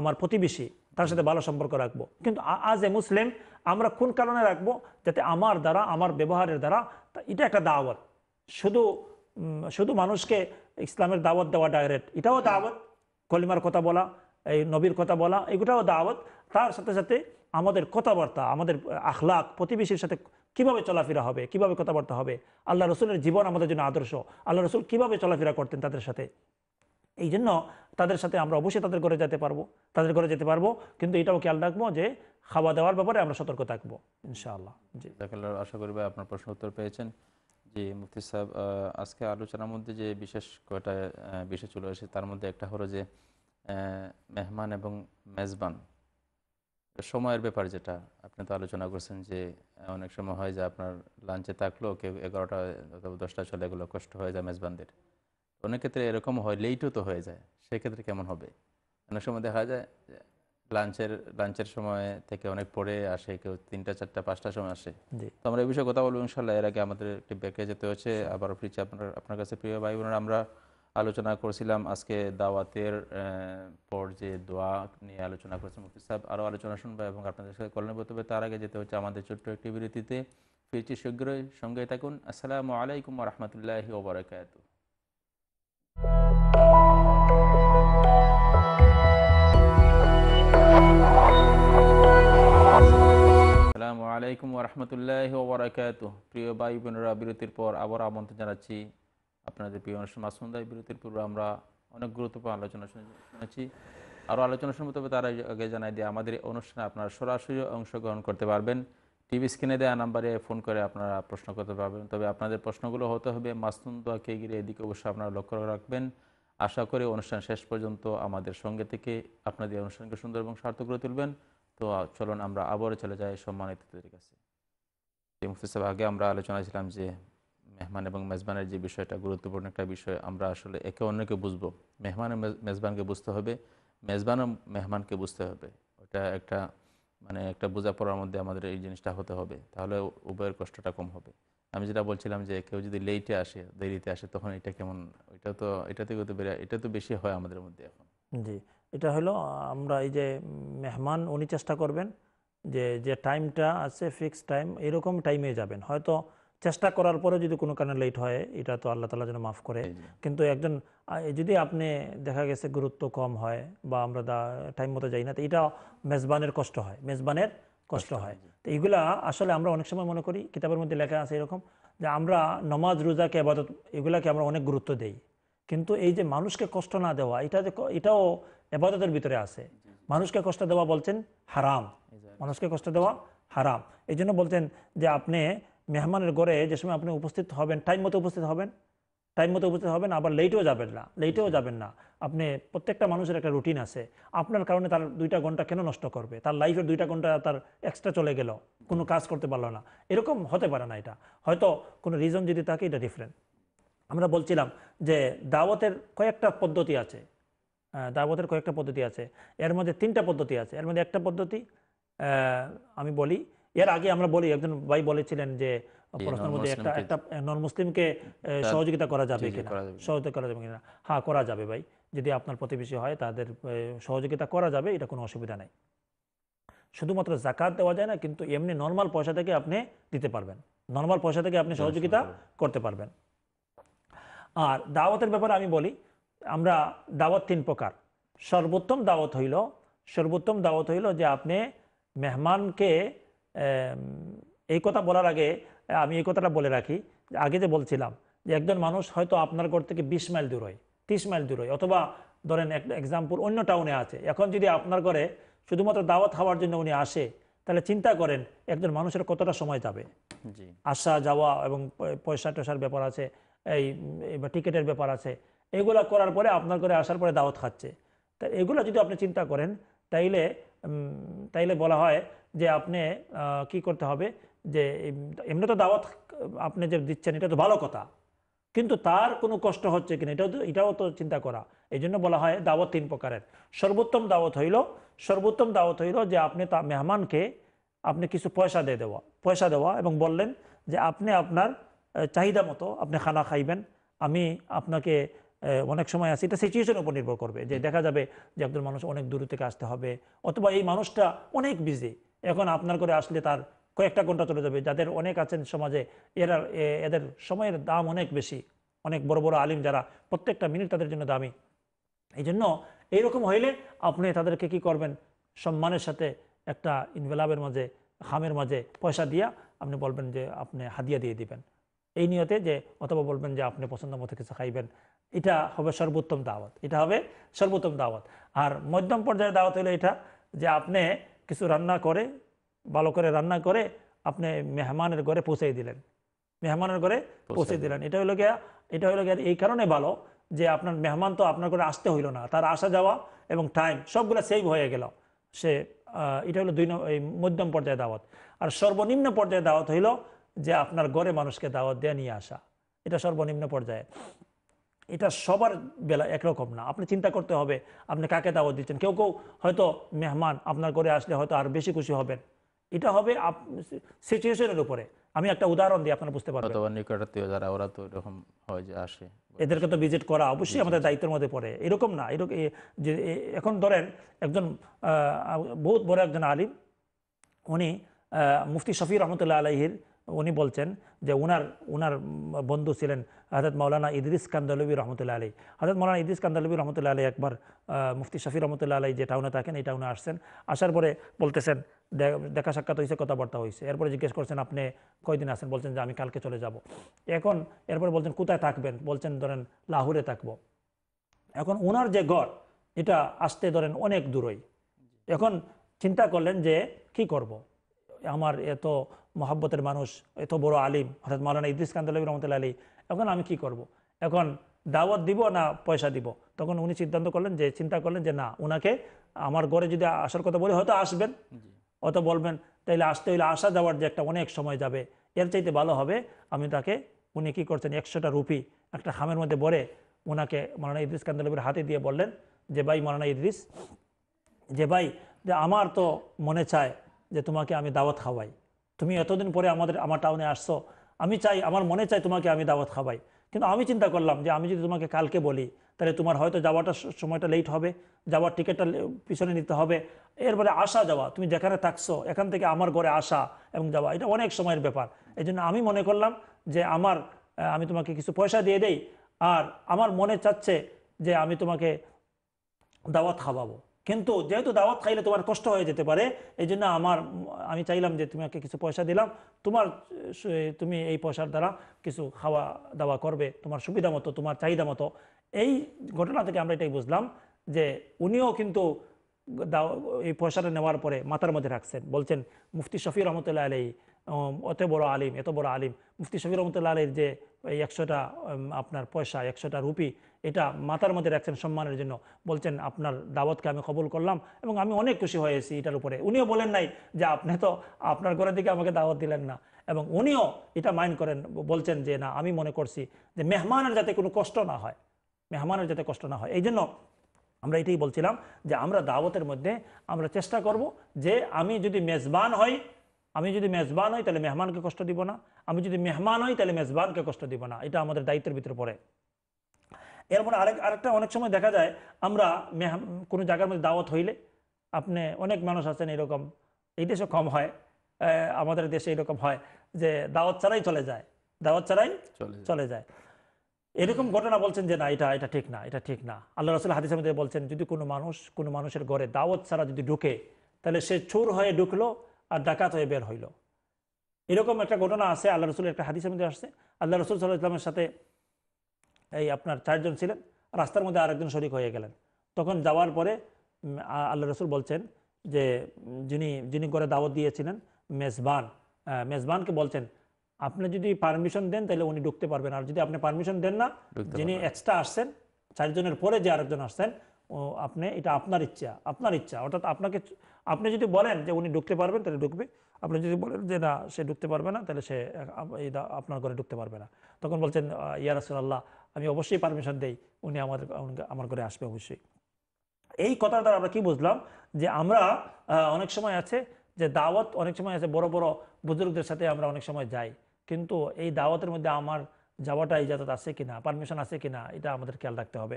আমার প্রতিবেশী তার সাথে ভালো সম্পর্ক রাখবো কিন্তু আজ এ মুসলিম আমরা কোন কারণে রাখবো যাতে আমার দ্বারা আমার ব্যবহারের দ্বারা এটা একটা দাওয়াত শুধু শুধু মানুষকে ইসলামের দাওয়াত দেওয়া ডাইরেক্ট এটাও দাওয়াত কলিমার কথা বলা এই নবীর কথা বলা এগুলাও দাওয়াত তার সাথে সাথে আমাদের কথাবার্তা আমাদের আখলাক প্রতিবেশীর সাথে কিভাবে চলাফেরা হবে কিভাবে কথাবার্তা হবে আল্লাহ রসুলের জীবন আমাদের জন্য আদর্শ আল্লাহ রসুল কিভাবে চলাফেরা করতেন তাদের সাথে এই জন্য তাদের সাথে আমরা অবশ্যই তাদের ঘরে যেতে পারবো তাদের ঘরে যেতে পারবো কিন্তু এটাও খেয়াল রাখবো যে খাওয়া দাওয়ার ব্যাপারে আমরা সতর্ক থাকবো ইনশাআল্লাহ জি আশা করি আপনার প্রশ্ন উত্তর পেয়েছেন জি মুফতি সাহেব আজকে আলোচনার মধ্যে যে বিশেষ কয়টা বিষয় চলে আসে তার মধ্যে একটা হলো যে মেহমান এবং মেজবান সময়ের ব্যাপার যেটা আপনি তো আলোচনা করছেন যে অনেক সময় হয় যে আপনার লাঞ্চে থাকলেও কেউ এগারোটা অথবা দশটা চলে এগুলো কষ্ট হয়ে যায় মেজবানদের অনেক ক্ষেত্রে এরকম হয় লেটও তো হয়ে যায় সেক্ষেত্রে কেমন হবে অনেক সময় দেখা যায় লাঞ্চের লাঞ্চের সময় থেকে অনেক পরে আসে কেউ তিনটা চারটা পাঁচটার সময় আসে তো আমরা এই বিষয়ে কথা বলবো ইনশাল্লাহ এর আগে আমাদের একটি ব্যাকে যেতে হচ্ছে আবার ফিরছি আপনার আপনার কাছে প্রিয় ভাই বোনেরা আমরা আলোচনা করছিলাম আজকে দাওয়াতের পর যে দোয়া নিয়ে আলোচনা করেছে মুফতি সাহেব আরও আলোচনা শুনবো এবং আপনাদের সাথে কল্যাণ হবে তার আগে যেতে হচ্ছে আমাদের ছোট্ট একটি বিরতিতে ফিরছি শীঘ্রই সঙ্গে থাকুন আসসালামু আলাইকুম রহমতুল্লাহ ওবরাকাত আলাইকুম রহমতুল্লাহ ওবরাকাত প্রিয় ভাই বোনেরা বিরতির পর আবার আমন্ত্রণ জানাচ্ছি আপনাদের প্রিয় অনুষ্ঠান মাসুমদাই বিরতির পূর্বে আমরা অনেক গুরুত্বপূর্ণ আলোচনা শুনেছি আরও আলোচনা শুনবো তবে তারা আগে জানাই দিয়ে আমাদের অনুষ্ঠানে আপনারা সরাসরি অংশগ্রহণ করতে পারবেন টিভি স্ক্রিনে দেওয়া নাম্বারে ফোন করে আপনারা প্রশ্ন করতে পারবেন তবে আপনাদের প্রশ্নগুলো হতে হবে মাসনুম কে ঘিরে এদিকে অবশ্যই আপনারা লক্ষ্য রাখবেন আশা করি অনুষ্ঠান শেষ পর্যন্ত আমাদের সঙ্গে থেকে আপনাদের অনুষ্ঠানকে সুন্দর এবং সার্থক করে তুলবেন তো চলুন আমরা আবারও চলে যাই সম্মানিত কাছে যে মুফতি সাহেব আগে আমরা আলোচনা ছিলাম যে মেহমান এবং মেজবানের যে বিষয়টা গুরুত্বপূর্ণ একটা বিষয় আমরা আসলে একে অন্যকে বুঝবো মেহমান মেজবানকে বুঝতে হবে মেজবানও মেহমানকে বুঝতে হবে ওটা একটা মানে একটা বোঝাপড়ার মধ্যে আমাদের এই জিনিসটা হতে হবে তাহলে উভয়ের কষ্টটা কম হবে আমি যেটা বলছিলাম যে কেউ যদি লেটে আসে দেরিতে আসে তখন এটা কেমন এটা তো এটা থেকে তো এটা তো বেশি হয় আমাদের মধ্যে এখন জি এটা হলো আমরা এই যে মেহমান উনি চেষ্টা করবেন যে যে টাইমটা আছে ফিক্সড টাইম এরকম টাইমে যাবেন হয়তো চেষ্টা করার পরে যদি কোনো কারণে লেট হয় এটা তো আল্লাহ তালা যেন মাফ করে কিন্তু একজন যদি আপনি দেখা গেছে গুরুত্ব কম হয় বা আমরা টাইম মতো যাই না তো এটা মেজবানের কষ্ট হয় মেজবানের কষ্ট হয় তো এইগুলা আসলে আমরা অনেক সময় মনে করি কিতাবের মধ্যে লেখা আছে এরকম যে আমরা নমাজ রোজাকে আবাদত এগুলাকে আমরা অনেক গুরুত্ব দেই কিন্তু এই যে মানুষকে কষ্ট না দেওয়া এটা যে এটাও এবাদতের ভিতরে আছে মানুষকে কষ্ট দেওয়া বলছেন হারাম মানুষকে কষ্ট দেওয়া হারাম এই জন্য বলছেন যে আপনি মেহমানের ঘরে যে সময় আপনি উপস্থিত হবেন টাইম মতো উপস্থিত হবেন টাইম মতো উপস্থিত হবেন আবার লেটেও যাবেন না লেটেও যাবেন না আপনি প্রত্যেকটা মানুষের একটা রুটিন আছে আপনার কারণে তার দুইটা ঘন্টা কেন নষ্ট করবে তার লাইফের দুইটা ঘন্টা তার এক্সট্রা চলে গেল কোনো কাজ করতে পারলো না এরকম হতে পারে না এটা হয়তো কোনো রিজন যদি থাকে এটা ডিফারেন্ট আমরা বলছিলাম যে দাওয়াতের কয়েকটা পদ্ধতি আছে দাওয়াতের কয়েকটা পদ্ধতি আছে এর মধ্যে তিনটা পদ্ধতি আছে এর মধ্যে একটা পদ্ধতি আমি বলি এর আগে আমরা বলি একজন ভাই বলেছিলেন যে প্রশ্নের মধ্যে একটা একটা নন মুসলিমকে সহযোগিতা করা যাবে কিনা সহযোগিতা করা যাবে কিনা হ্যাঁ করা যাবে ভাই যদি আপনার প্রতিবেশী হয় তাদের সহযোগিতা করা যাবে এটা কোনো অসুবিধা নাই শুধুমাত্র জাকাত দেওয়া যায় না কিন্তু এমনি নর্মাল পয়সা থেকে আপনি দিতে পারবেন নর্মাল পয়সা থেকে আপনি সহযোগিতা করতে পারবেন আর দাওয়াতের ব্যাপারে আমি বলি আমরা দাওয়াত তিন প্রকার সর্বোত্তম দাওয়াত হইল সর্বোত্তম দাওয়াত হইল যে আপনি মেহমানকে এই কথা বলার আগে আমি এই কথাটা বলে রাখি আগে যে বলছিলাম যে একজন মানুষ হয়তো আপনার ঘর থেকে বিশ মাইল দূর হয় তিরিশ মাইল দূর হয় অথবা ধরেন এক এক্সাম্পল অন্য টাউনে আছে এখন যদি আপনার ঘরে শুধুমাত্র দাওয়াত হওয়ার জন্য উনি আসে তাহলে চিন্তা করেন একজন মানুষের কতটা সময় যাবে আসা যাওয়া এবং পয়সা টয়সার ব্যাপার আছে এই বা টিকিটের ব্যাপার আছে এগুলো করার পরে আপনার করে আসার পরে দাওয়াত খাচ্ছে তা এগুলো যদি আপনি চিন্তা করেন তাইলে তাইলে বলা হয় যে আপনি কি করতে হবে যে এমনি তো দাওয়াত আপনি যে দিচ্ছেন এটা তো ভালো কথা কিন্তু তার কোনো কষ্ট হচ্ছে কিনা এটাও এটাও তো চিন্তা করা এই জন্য বলা হয় দাওয়াত তিন প্রকারের সর্বোত্তম দাওয়াত হইল সর্বোত্তম দাওয়াত হইল যে আপনি তা মেহমানকে আপনি কিছু পয়সা দিয়ে দেওয়া পয়সা দেওয়া এবং বললেন যে আপনি আপনার চাহিদা মতো আপনি খানা খাইবেন আমি আপনাকে অনেক সময় আছে এটা সিচুয়েশনের উপর নির্ভর করবে যে দেখা যাবে যে একজন মানুষ অনেক দূর থেকে আসতে হবে অথবা এই মানুষটা অনেক বিজি এখন আপনার করে আসলে তার কয়েকটা ঘন্টা চলে যাবে যাদের অনেক আছেন সমাজে এরা এদের সময়ের দাম অনেক বেশি অনেক বড় বড় আলিম যারা প্রত্যেকটা মিনিট তাদের জন্য দামি এই জন্য এইরকম হইলে আপনি তাদেরকে কি করবেন সম্মানের সাথে একটা ইনভেলাবের মাঝে খামের মাঝে পয়সা দিয়া আপনি বলবেন যে আপনি হাদিয়া দিয়ে দিবেন এই নিয়তে যে অথবা বলবেন যে আপনি পছন্দ মতো কিছু খাইবেন এটা হবে সর্বোত্তম দাওয়াত এটা হবে সর্বোত্তম দাওয়াত আর মধ্যম পর্যায়ে দাওয়াত হলো এটা যে আপনি কিছু রান্না করে ভালো করে রান্না করে আপনি মেহমানের ঘরে পৌঁছাই দিলেন মেহমানের ঘরে পৌঁছে দিলেন এটা হলো গিয়া এটা হলো গিয়া এই কারণে ভালো যে আপনার মেহমান তো আপনার ঘরে আসতে হইলো না তার আসা যাওয়া এবং টাইম সবগুলো সেভ হয়ে গেল সে এটা হলো দুই এই মধ্যম পর্যায়ে দাওয়াত আর সর্বনিম্ন পর্যায়ে দাওয়াত হইল যে আপনার ঘরে মানুষকে দাওয়াত দিয়ে নিয়ে আসা এটা সর্বনিম্ন পর্যায়ে এটা সবার বেলা একরকম না আপনি চিন্তা করতে হবে আপনি কাকে দাওয়াত দিচ্ছেন কেউ কেউ হয়তো মেহমান আপনার ঘরে আসলে হয়তো আর বেশি খুশি হবেন এটা হবে সিচুয়েশনের উপরে আমি একটা উদাহরণ দিই আপনারা বুঝতে পারবেন নিকটাত্মীয় যারা ওরা তো এরকম হয় যে আসে এদেরকে তো ভিজিট করা অবশ্যই আমাদের দায়িত্বের মধ্যে পড়ে এরকম না এরকম যে এখন ধরেন একজন বহুত বড় একজন আলিম উনি মুফতি শফি রহমতুল্লাহ আলহির উনি বলছেন যে উনার উনার বন্ধু ছিলেন হাজরত মৌলানা ইদরিস কান্দলবী রহমতুল্লা আলী হাজরত মৌলানা ইদরিস কান্দলবী রহমতুল্লা আলী একবার মুফতি শফি রহমতুল্লা আলী যে টাউনে থাকেন এই টাউনে আসছেন আসার পরে বলতেছেন দেখা সাক্ষাৎ হয়েছে কথাবার্তা হয়েছে এরপরে জিজ্ঞেস করছেন আপনি কয়দিন আসেন বলছেন যে আমি কালকে চলে যাব। এখন এরপরে বলছেন কোথায় থাকবেন বলছেন ধরেন লাহোরে থাকবো এখন ওনার যে ঘর এটা আসতে ধরেন অনেক দূরই এখন চিন্তা করলেন যে কি করবো আমার এত মহাব্বতের মানুষ এত বড় আলিম অর্থাৎ মালানা ইদ্রিস কান্দালবী রহমতুল্লা আলী এখন আমি কি করব। এখন দাওয়াত দিব না পয়সা দিব তখন উনি সিদ্ধান্ত করলেন যে চিন্তা করলেন যে না ওনাকে আমার ঘরে যদি আসার কথা বলি হয়তো আসবেন হয়তো বলবেন তাইলে আসতে হইলে আসা যাওয়ার যে একটা অনেক সময় যাবে এর চাইতে ভালো হবে আমি তাকে উনি কী করছেন একশোটা রুপি একটা খামের মধ্যে ভরে ওনাকে মারানা ইদ্রিস কান্দালবের হাতে দিয়ে বললেন যে ভাই মারানা ইদ্রিস যে ভাই যে আমার তো মনে চায় যে তোমাকে আমি দাওয়াত খাওয়াই তুমি এতদিন পরে আমাদের আমার টাউনে আসছো আমি চাই আমার মনে চাই তোমাকে আমি দাওয়াত খাওয়াই কিন্তু আমি চিন্তা করলাম যে আমি যদি তোমাকে কালকে বলি তাহলে তোমার হয়তো যাওয়াটা সময়টা লেট হবে যাওয়ার টিকিটটা পিছনে নিতে হবে এরপরে আসা যাওয়া তুমি যেখানে থাকছো এখান থেকে আমার ঘরে আসা এবং যাওয়া এটা অনেক সময়ের ব্যাপার এই আমি মনে করলাম যে আমার আমি তোমাকে কিছু পয়সা দিয়ে দেই আর আমার মনে চাচ্ছে যে আমি তোমাকে দাওয়াত খাওয়াবো কিন্তু যেহেতু দাওয়াত খাইলে তোমার কষ্ট হয়ে যেতে পারে এই জন্য আমার আমি চাইলাম যে তোমাকে কিছু পয়সা দিলাম তোমার তুমি এই পয়সার দ্বারা কিছু খাওয়া দাওয়া করবে তোমার সুবিধা মতো তোমার চাহিদা মতো এই ঘটনা থেকে আমরা এটাই বুঝলাম যে উনিও কিন্তু এই পয়সাটা নেওয়ার পরে মাথার মধ্যে রাখছেন বলছেন মুফতি শফি রহমতুল্লাহ আলী অত বড় আলিম এত বড় আলিম মুফতি শফি রহমতুল্লাহ আলীর যে একশোটা আপনার পয়সা একশোটা রুপি এটা মাতার মধ্যে রাখছেন সম্মানের জন্য বলছেন আপনার দাওয়াতকে আমি কবুল করলাম এবং আমি অনেক খুশি হয়েছি এটার উপরে উনিও বলেন নাই যে আপনি তো আপনার ঘরের দিকে আমাকে দাওয়াত দিলেন না এবং উনিও এটা মাইন্ড করেন বলছেন যে না আমি মনে করছি যে মেহমানের যাতে কোনো কষ্ট না হয় মেহমানের যাতে কষ্ট না হয় এই জন্য আমরা এটাই বলছিলাম যে আমরা দাওয়াতের মধ্যে আমরা চেষ্টা করব যে আমি যদি মেজবান হই আমি যদি মেজবান হই তাহলে মেহমানকে কষ্ট দিব না আমি যদি মেহমান হই তাহলে মেজবানকে কষ্ট দিব না এটা আমাদের দায়িত্বের ভিতরে পড়ে এর মধ্যে আরেক আরেকটা অনেক সময় দেখা যায় আমরা মেহাম কোনো জায়গার মধ্যে দাওয়াত হইলে আপনি অনেক মানুষ আছেন এরকম এই দেশে কম হয় আমাদের দেশে এরকম হয় যে দাওয়াত ছাড়াই চলে যায় দাওয়াত ছাড়াই চলে যায় এরকম ঘটনা বলছেন যে না এটা এটা ঠিক না এটা ঠিক না আল্লাহ রসুল হাদিস আমাদের বলছেন যদি কোনো মানুষ কোনো মানুষের ঘরে দাওয়াত ছাড়া যদি ঢুকে তাহলে সে চোর হয়ে ঢুকলো আর ডাকাত হয়ে বের হইলো এরকম একটা ঘটনা আছে আল্লাহ রসুলের একটা হাদিসের মধ্যে আসছে আল্লাহ রসুল সাল্লাহ ইসলামের সাথে এই আপনার চারজন ছিলেন রাস্তার মধ্যে আরেকজন শরিক হয়ে গেলেন তখন যাওয়ার পরে আল্লাহ রসুল বলছেন যে যিনি যিনি করে দাওয়াত দিয়েছিলেন মেজবান মেজবানকে বলছেন আপনি যদি পারমিশন দেন তাহলে উনি ঢুকতে পারবেন আর যদি আপনি পারমিশন দেন না যিনি এক্সট্রা আসছেন চারজনের পরে যে আরেকজন আসছেন ও আপনি এটা আপনার ইচ্ছা আপনার ইচ্ছা অর্থাৎ আপনাকে আপনি যদি বলেন যে উনি ঢুকতে পারবেন তাহলে ঢুকবে আপনি যদি বলেন যে না সে ঢুকতে পারবে না তাহলে সে আপনার ঘরে ঢুকতে পারবে না তখন বলছেন ইয়ারসুল্লাহ আমি অবশ্যই পারমিশন দেই উনি আমাদের আমার ঘরে আসবে অবশ্যই এই কথার দ্বারা আমরা কি বুঝলাম যে আমরা অনেক সময় আছে যে দাওয়াত অনেক সময় আছে বড় বড় বুজুর্গদের সাথে আমরা অনেক সময় যাই কিন্তু এই দাওয়াতের মধ্যে আমার যাওয়াটা ইজাজত আছে কিনা পারমিশন আছে কিনা এটা আমাদের খেয়াল রাখতে হবে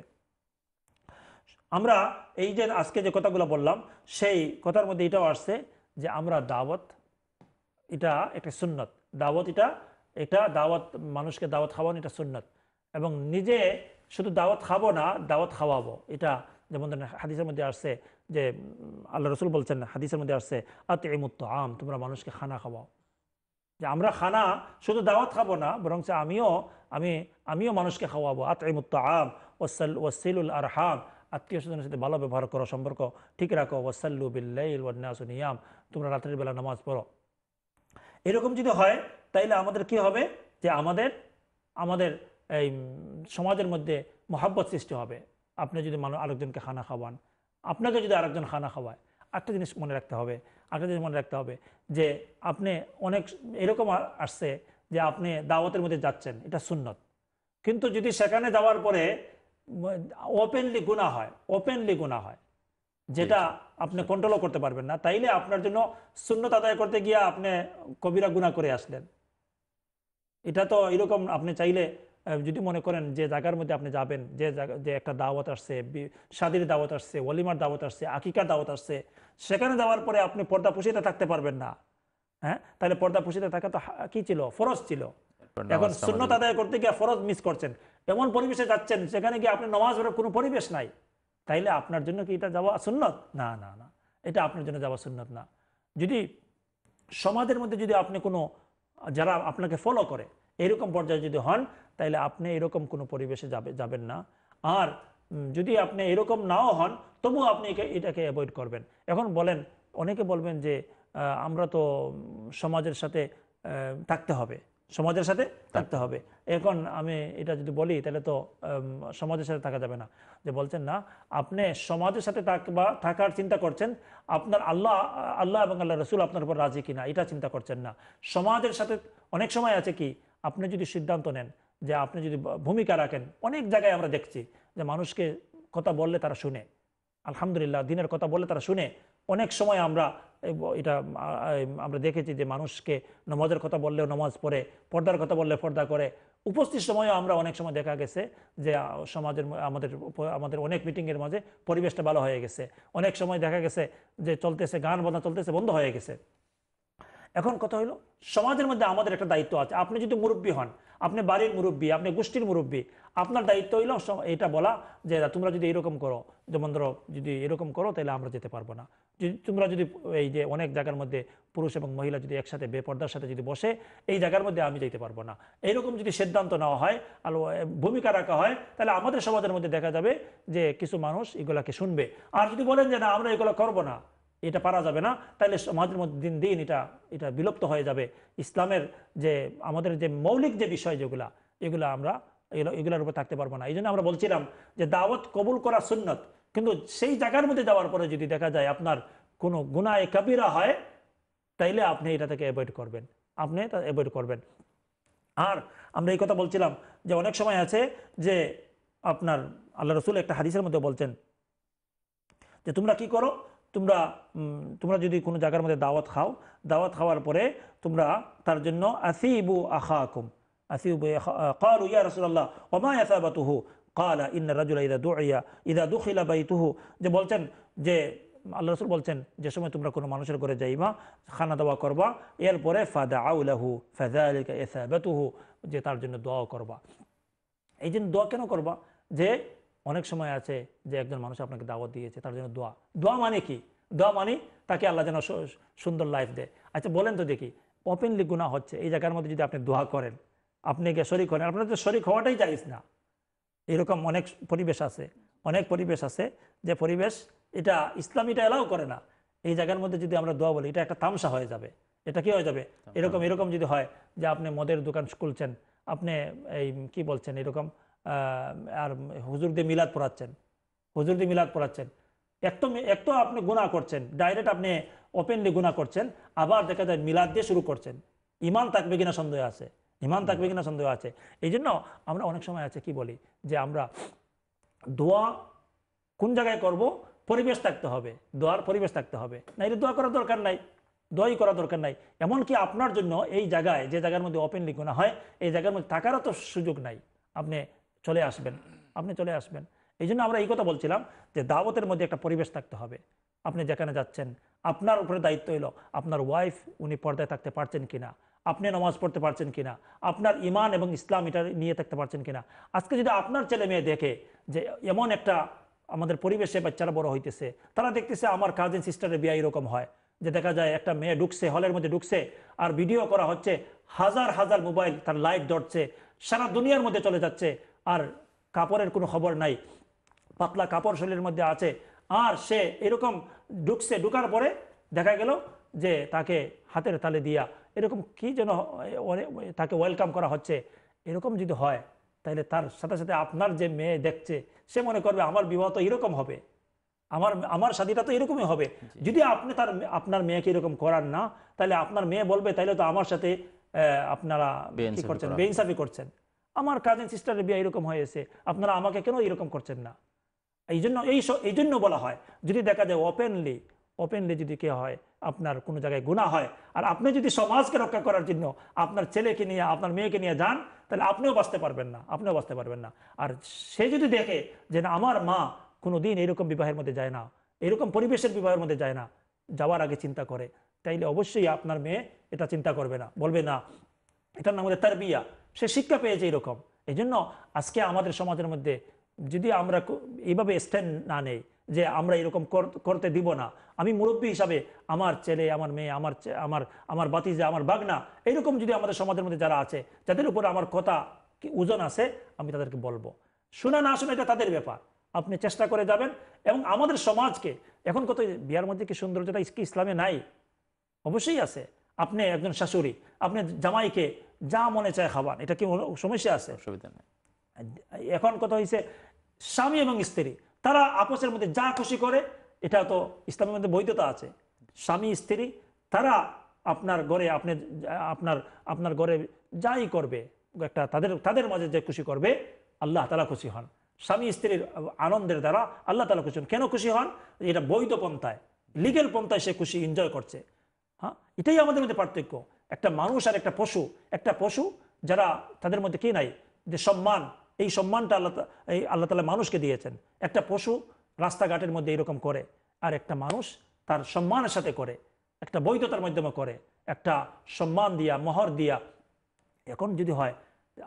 আমরা এই যে আজকে যে কথাগুলো বললাম সেই কথার মধ্যে এটাও আসছে যে আমরা দাওয়াত এটা একটা সুন্নত দাওয়াত এটা এটা দাওয়াত মানুষকে দাওয়াত খাওয়ানো এটা সুন্নত এবং নিজে শুধু দাওয়াত খাবো না দাওয়াত খাওয়াবো এটা যেমন ধরেন হাদিসের মধ্যে আসছে যে আল্লাহ রসুল বলছেন হাদিসের মধ্যে আসছে আত এমুত্ত আম তোমরা মানুষকে খানা খাওয়াও যে আমরা খানা শুধু দাওয়াত খাবো না বরঞ্চ আমিও আমি আমিও মানুষকে খাওয়াবো আত এমুত্ত আম ওসাল আর হাম আত্মীয় স্বজনের সাথে ভালো ব্যবহার করো সম্পর্ক ঠিক রাখো ওয়াসাল্লু বিল্লাইল ওয়ান্নাসু তোমরা রাত্রের বেলা নামাজ পড়ো এরকম যদি হয় তাইলে আমাদের কি হবে যে আমাদের আমাদের এই সমাজের মধ্যে মহাব্বত সৃষ্টি হবে আপনি যদি মানুষ আরেকজনকে খানা খাওয়ান আপনাকে যদি আরেকজন খানা খাওয়ায় একটা জিনিস মনে রাখতে হবে একটা জিনিস মনে রাখতে হবে যে আপনি অনেক এরকম আসছে যে আপনি দাওয়াতের মধ্যে যাচ্ছেন এটা সুন্নত কিন্তু যদি সেখানে যাওয়ার পরে ওপেনলি গুণা হয় ওপেনলি গুণা হয় যেটা আপনি কন্ট্রোলও করতে পারবেন না তাইলে আপনার জন্য শূন্যত আদায় করতে গিয়ে আপনি কবিরা গুণা করে আসলেন এটা তো এরকম আপনি চাইলে যদি মনে করেন যে জায়গার মধ্যে আপনি যাবেন যে যে একটা দাওয়াত আসছে সাদির দাওয়াত আসছে অলিমার দাওয়াত আসছে আকিকার দাওয়াত আসছে সেখানে যাওয়ার পরে আপনি পর্দা পুষিতে থাকতে পারবেন না হ্যাঁ তাহলে পর্দা পুষিতে থাকা তো কি ছিল ফরজ ছিল এখন শূন্য তাদের করতে গিয়ে ফরজ মিস করছেন এমন পরিবেশে যাচ্ছেন সেখানে গিয়ে আপনি নমাজ পড়ার কোনো পরিবেশ নাই তাইলে আপনার জন্য কি এটা যাওয়া সুন্নত না না না এটা আপনার জন্য যাওয়া সুন্নত না যদি সমাজের মধ্যে যদি আপনি কোনো যারা আপনাকে ফলো করে এরকম পর্যায়ে যদি হন তাহলে আপনি এরকম কোনো পরিবেশে যাবে যাবেন না আর যদি আপনি এরকম নাও হন তবু আপনি এটাকে অ্যাভয়েড করবেন এখন বলেন অনেকে বলবেন যে আমরা তো সমাজের সাথে থাকতে হবে সমাজের সাথে থাকতে হবে এখন আমি এটা যদি বলি তাহলে তো সমাজের সাথে থাকা যাবে না যে বলছেন না আপনি সমাজের সাথে থাকবা থাকার চিন্তা করছেন আপনার আল্লাহ আল্লাহ এবং আল্লাহ রসুল আপনার উপর রাজি কিনা এটা চিন্তা করছেন না সমাজের সাথে অনেক সময় আছে কি আপনি যদি সিদ্ধান্ত নেন যে আপনি যদি ভূমিকা রাখেন অনেক জায়গায় আমরা দেখছি যে মানুষকে কথা বললে তারা শুনে আলহামদুলিল্লাহ দিনের কথা বললে তারা শুনে অনেক সময় আমরা এটা আমরা দেখেছি যে মানুষকে নমাজের কথা বললেও নমাজ পড়ে পর্দার কথা বললে পর্দা করে উপস্থিত সময়ও আমরা অনেক সময় দেখা গেছে যে সমাজের আমাদের আমাদের অনেক মিটিংয়ের মাঝে পরিবেশটা ভালো হয়ে গেছে অনেক সময় দেখা গেছে যে চলতেছে গান বাজনা চলতেছে বন্ধ হয়ে গেছে এখন কথা হলো সমাজের মধ্যে আমাদের একটা দায়িত্ব আছে আপনি যদি মুরব্বী হন আপনি বাড়ির মুরব্বী আপনি গোষ্ঠীর মুরব্বী আপনার দায়িত্ব হইল এটা বলা যে তোমরা যদি এরকম করো যেমন ধরো যদি এরকম করো তাহলে আমরা যেতে পারবো না যদি তোমরা যদি এই যে অনেক জায়গার মধ্যে পুরুষ এবং মহিলা যদি একসাথে বেপর্দার সাথে যদি বসে এই জায়গার মধ্যে আমি যেতে পারবো না এইরকম যদি সিদ্ধান্ত নেওয়া হয় আলো ভূমিকা রাখা হয় তাহলে আমাদের সমাজের মধ্যে দেখা যাবে যে কিছু মানুষ এগুলাকে শুনবে আর যদি বলেন যে না আমরা এগুলো করবো না এটা পারা যাবে না তাহলে সমাজের মধ্যে দিন দিন এটা এটা বিলুপ্ত হয়ে যাবে ইসলামের যে আমাদের যে মৌলিক যে বিষয় যেগুলা এগুলো আমরা এগুলোর উপর থাকতে পারবো না এই জন্য আমরা বলছিলাম যে দাওয়াত কবুল করা সুন্নত কিন্তু সেই জায়গার মধ্যে যাওয়ার পরে যদি দেখা যায় আপনার কোনো গুণা একাবিরা হয় তাইলে আপনি এটা থেকে অ্যাভয়েড করবেন আপনি তা অ্যাভয়েড করবেন আর আমরা এই কথা বলছিলাম যে অনেক সময় আছে যে আপনার আল্লাহ রসুল একটা হাদিসের মধ্যে বলছেন যে তোমরা কি করো তোমরা তোমরা যদি কোনো জায়গার মধ্যে দাওয়াত খাও দাওয়াত খাওয়ার পরে তোমরা তার জন্য আসিবু আখাকুম আসিবু কালু ইয়া রসুল্লাহ ওমা ইয়াসাবাতুহু কালা ইন্না রাজুলা ইদা দুয়া ইদা দুখিলা বাইতুহু যে বলছেন যে আল্লাহ রসুল বলছেন যে সময় তোমরা কোনো মানুষের ঘরে যাইবা খানা দাওয়া করবা এরপরে ফাদা আউলাহু ফাজা আলিকা এসাবাতুহু যে তার জন্য দোয়া করবা এই জন্য দোয়া কেন করবা যে অনেক সময় আছে যে একজন মানুষ আপনাকে দাওয়াত দিয়েছে তার জন্য দোয়া দোয়া মানে কি দোয়া মানে তাকে আল্লাহ যেন সুন্দর লাইফ দেয় আচ্ছা বলেন তো দেখি ওপেনলি গুণা হচ্ছে এই জায়গার মধ্যে যদি আপনি দোয়া করেন আপনি গিয়ে শরিক করেন আপনার তো শরিক হওয়াটাই চাইস না এরকম অনেক পরিবেশ আছে অনেক পরিবেশ আছে যে পরিবেশ এটা ইসলাম এটা এলাও করে না এই জায়গার মধ্যে যদি আমরা দোয়া বলি এটা একটা তামসা হয়ে যাবে এটা কি হয়ে যাবে এরকম এরকম যদি হয় যে আপনি মদের দোকান খুলছেন আপনি এই কি বলছেন এরকম আর হুজুরদের মিলাদ পড়াচ্ছেন হুজুরদের মিলাদ পড়াচ্ছেন এক তো এক তো আপনি গুণা করছেন ডাইরেক্ট আপনি ওপেনলি গুণা করছেন আবার দেখা যায় মিলাদ দিয়ে শুরু করছেন ইমান থাকবে কিনা সন্দেহ আছে ইমান থাকবে কিনা সন্দেহ আছে এই জন্য আমরা অনেক সময় আছে কি বলি যে আমরা দোয়া কোন জায়গায় করব পরিবেশ থাকতে হবে দোয়ার পরিবেশ থাকতে হবে না এটা দোয়া করার দরকার নাই দোয়াই করা দরকার নাই এমনকি আপনার জন্য এই জায়গায় যে জায়গার মধ্যে ওপেনলি গোনা হয় এই জায়গার মধ্যে থাকারও তো সুযোগ নাই আপনি চলে আসবেন আপনি চলে আসবেন এই জন্য আমরা এই কথা বলছিলাম যে দাওয়াতের মধ্যে একটা পরিবেশ থাকতে হবে আপনি যেখানে যাচ্ছেন আপনার উপরে দায়িত্ব এলো আপনার ওয়াইফ উনি পর্দায় থাকতে পারছেন কিনা আপনি নামাজ পড়তে পারছেন কিনা আপনার ইমান এবং ইসলাম এটা নিয়ে থাকতে পারছেন কিনা আজকে যদি আপনার ছেলে মেয়ে দেখে যে এমন একটা আমাদের পরিবেশে বাচ্চারা বড় হইতেছে তারা দেখতেছে আমার কাজিন সিস্টারের বিয়ে এরকম হয় যে দেখা যায় একটা মেয়ে ঢুকছে হলের মধ্যে ঢুকছে আর ভিডিও করা হচ্ছে হাজার হাজার মোবাইল তার লাইট ধরছে সারা দুনিয়ার মধ্যে চলে যাচ্ছে আর কাপড়ের কোনো খবর নাই পাতলা কাপড় শরীরের মধ্যে আছে আর সে এরকম ঢুকছে ঢুকার পরে দেখা গেল যে তাকে হাতের তালে দিয়া এরকম কি যেন তাকে ওয়েলকাম করা হচ্ছে এরকম যদি হয় তাহলে তার সাথে সাথে আপনার যে মেয়ে দেখছে সে মনে করবে আমার বিবাহ তো এরকম হবে আমার আমার সাথীটা তো এরকমই হবে যদি আপনি তার আপনার মেয়েকে এরকম করার না তাহলে আপনার মেয়ে বলবে তাহলে তো আমার সাথে আপনারা কি করছেন বেইনসাফি করছেন আমার কাজিন সিস্টারের বিয়ে এরকম হয়েছে আপনারা আমাকে কেন এরকম করছেন না এই জন্য এই এই জন্য বলা হয় যদি দেখা যায় ওপেনলি ওপেনলি যদি কে হয় আপনার কোনো জায়গায় গুণা হয় আর আপনি যদি সমাজকে রক্ষা করার জন্য আপনার ছেলেকে নিয়ে আপনার মেয়েকে নিয়ে যান তাহলে আপনিও বাঁচতে পারবেন না আপনিও বাঁচতে পারবেন না আর সে যদি দেখে যে না আমার মা কোনো দিন এরকম বিবাহের মধ্যে যায় না এরকম পরিবেশের বিবাহের মধ্যে যায় না যাওয়ার আগে চিন্তা করে তাইলে অবশ্যই আপনার মেয়ে এটা চিন্তা করবে না বলবে না এটার নাম হচ্ছে তার বিয়া সে শিক্ষা পেয়েছে এরকম এই জন্য আজকে আমাদের সমাজের মধ্যে যদি আমরা এইভাবে স্ট্যান্ড না নেই যে আমরা এরকম করতে দিব না আমি মুরব্বী হিসাবে আমার ছেলে আমার মেয়ে আমার আমার আমার বাতিজা আমার বাগনা এরকম যদি আমাদের সমাজের মধ্যে যারা আছে যাদের উপর আমার কথা ওজন আছে আমি তাদেরকে বলবো শোনা না শোনা এটা তাদের ব্যাপার আপনি চেষ্টা করে যাবেন এবং আমাদের সমাজকে এখন কত বিয়ার মধ্যে কি সৌন্দর্যটা ইসলামে নাই অবশ্যই আছে আপনি একজন শাশুড়ি আপনি জামাইকে যা মনে চায় খাবার এটা কি সমস্যা আছে অসুবিধা নেই এখন কথা হয়েছে স্বামী এবং স্ত্রী তারা আপসের মধ্যে যা খুশি করে এটা তো ইসলামের মধ্যে বৈধতা আছে স্বামী স্ত্রী তারা আপনার ঘরে আপনি আপনার আপনার ঘরে যাই করবে একটা তাদের তাদের মাঝে যে খুশি করবে আল্লাহ তালা খুশি হন স্বামী স্ত্রীর আনন্দের দ্বারা আল্লাহ তালা খুশি হন কেন খুশি হন এটা বৈধ পন্থায় লিগেল পন্থায় সে খুশি এনজয় করছে হ্যাঁ এটাই আমাদের মধ্যে পার্থক্য একটা মানুষ আর একটা পশু একটা পশু যারা তাদের মধ্যে কি নাই যে সম্মান এই সম্মানটা আল্লাহ এই আল্লাহ তালা মানুষকে দিয়েছেন একটা পশু রাস্তাঘাটের মধ্যে এরকম করে আর একটা মানুষ তার সম্মানের সাথে করে একটা বৈধতার মাধ্যমে করে একটা সম্মান দিয়া মহর দিয়া এখন যদি হয়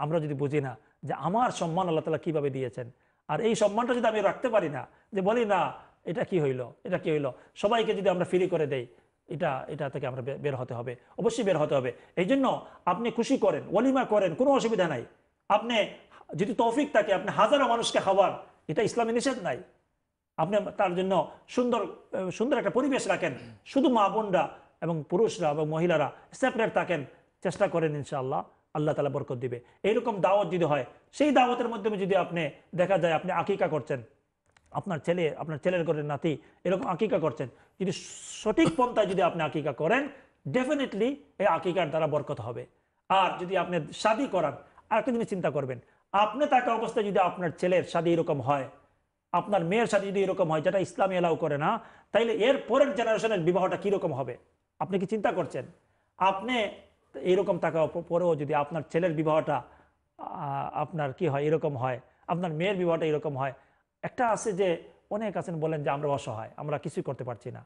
আমরা যদি বুঝি না যে আমার সম্মান আল্লাহ তালা কীভাবে দিয়েছেন আর এই সম্মানটা যদি আমি রাখতে পারি না যে বলি না এটা কি হইল এটা কি হইল সবাইকে যদি আমরা ফ্রি করে দেই এটা এটা থেকে আমরা বের হতে হবে অবশ্যই বের হতে হবে এই জন্য আপনি খুশি করেন ওয়ালিমা করেন কোনো অসুবিধা নাই আপনি যদি তৌফিক থাকে আপনি হাজারো মানুষকে খাওয়ান এটা ইসলামে নিষেধ নাই আপনি তার জন্য সুন্দর সুন্দর একটা পরিবেশ রাখেন শুধু মা বোনরা এবং পুরুষরা এবং মহিলারা সেপারেট থাকেন চেষ্টা করেন ইনশাআল্লাহ আল্লাহ তালা বরকত দিবে এইরকম দাওয়াত যদি হয় সেই দাওয়াতের মাধ্যমে যদি আপনি দেখা যায় আপনি আকিকা করছেন আপনার ছেলে আপনার ছেলের ঘরের নাতি এরকম আকিকা করছেন যদি সঠিক পন্থায় যদি আপনি আকিকা করেন ডেফিনেটলি এই আকিকার দ্বারা বরকত হবে আর যদি আপনি সাদী করান আর একটা জিনিস চিন্তা করবেন আপনি তাকে অবস্থায় যদি আপনার ছেলের সাদী এরকম হয় আপনার মেয়ের সাথে যদি এরকম হয় যেটা ইসলামী এলাও করে না তাইলে এর পরের জেনারেশনের বিবাহটা কীরকম হবে আপনি কি চিন্তা করছেন আপনি এরকম থাকা পরেও যদি আপনার ছেলের বিবাহটা আপনার কি হয় এরকম হয় আপনার মেয়ের বিবাহটা এরকম হয় একটা আছে যে অনেক আছেন বলেন যে আমরা অসহায় আমরা কিছু করতে পারছি না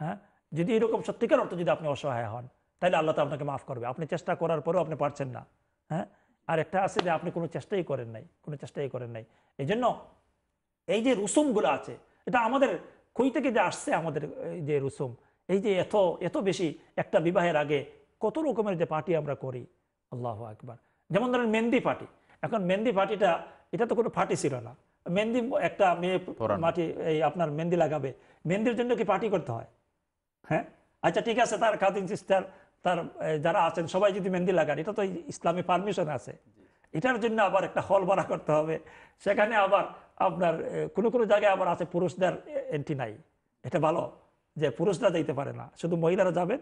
হ্যাঁ যদি এরকম সত্যিকার অর্থ যদি আপনি অসহায় হন তাহলে আল্লাহ তো আপনাকে মাফ করবে আপনি চেষ্টা করার পরেও আপনি পারছেন না হ্যাঁ আর একটা আছে যে আপনি কোনো চেষ্টাই করেন নাই কোনো চেষ্টাই করেন নাই এই জন্য এই যে রুসুমগুলো আছে এটা আমাদের কই থেকে যে আসছে আমাদের যে রুসুম এই যে এত এত বেশি একটা বিবাহের আগে কত রকমের যে পার্টি আমরা করি আল্লাহ আকবার যেমন ধরেন মেহেন্দি পার্টি এখন মেহেন্দি পার্টিটা এটা তো কোনো পার্টি ছিল না মেহেন্দি একটা মেয়ে মাটি এই আপনার মেহেন্দি লাগাবে মেহেন্দির জন্য কি পার্টি করতে হয় হ্যাঁ আচ্ছা ঠিক আছে তার কাজিন সিস্টার তার যারা আছেন সবাই যদি মেহেন্দি লাগান এটা তো ইসলামী পারমিশন আছে এটার জন্য আবার একটা হল ভাড়া করতে হবে সেখানে আবার আপনার কোনো কোনো জায়গায় আবার আছে পুরুষদের এন্ট্রি নাই এটা ভালো যে পুরুষরা যাইতে পারে না শুধু মহিলারা যাবেন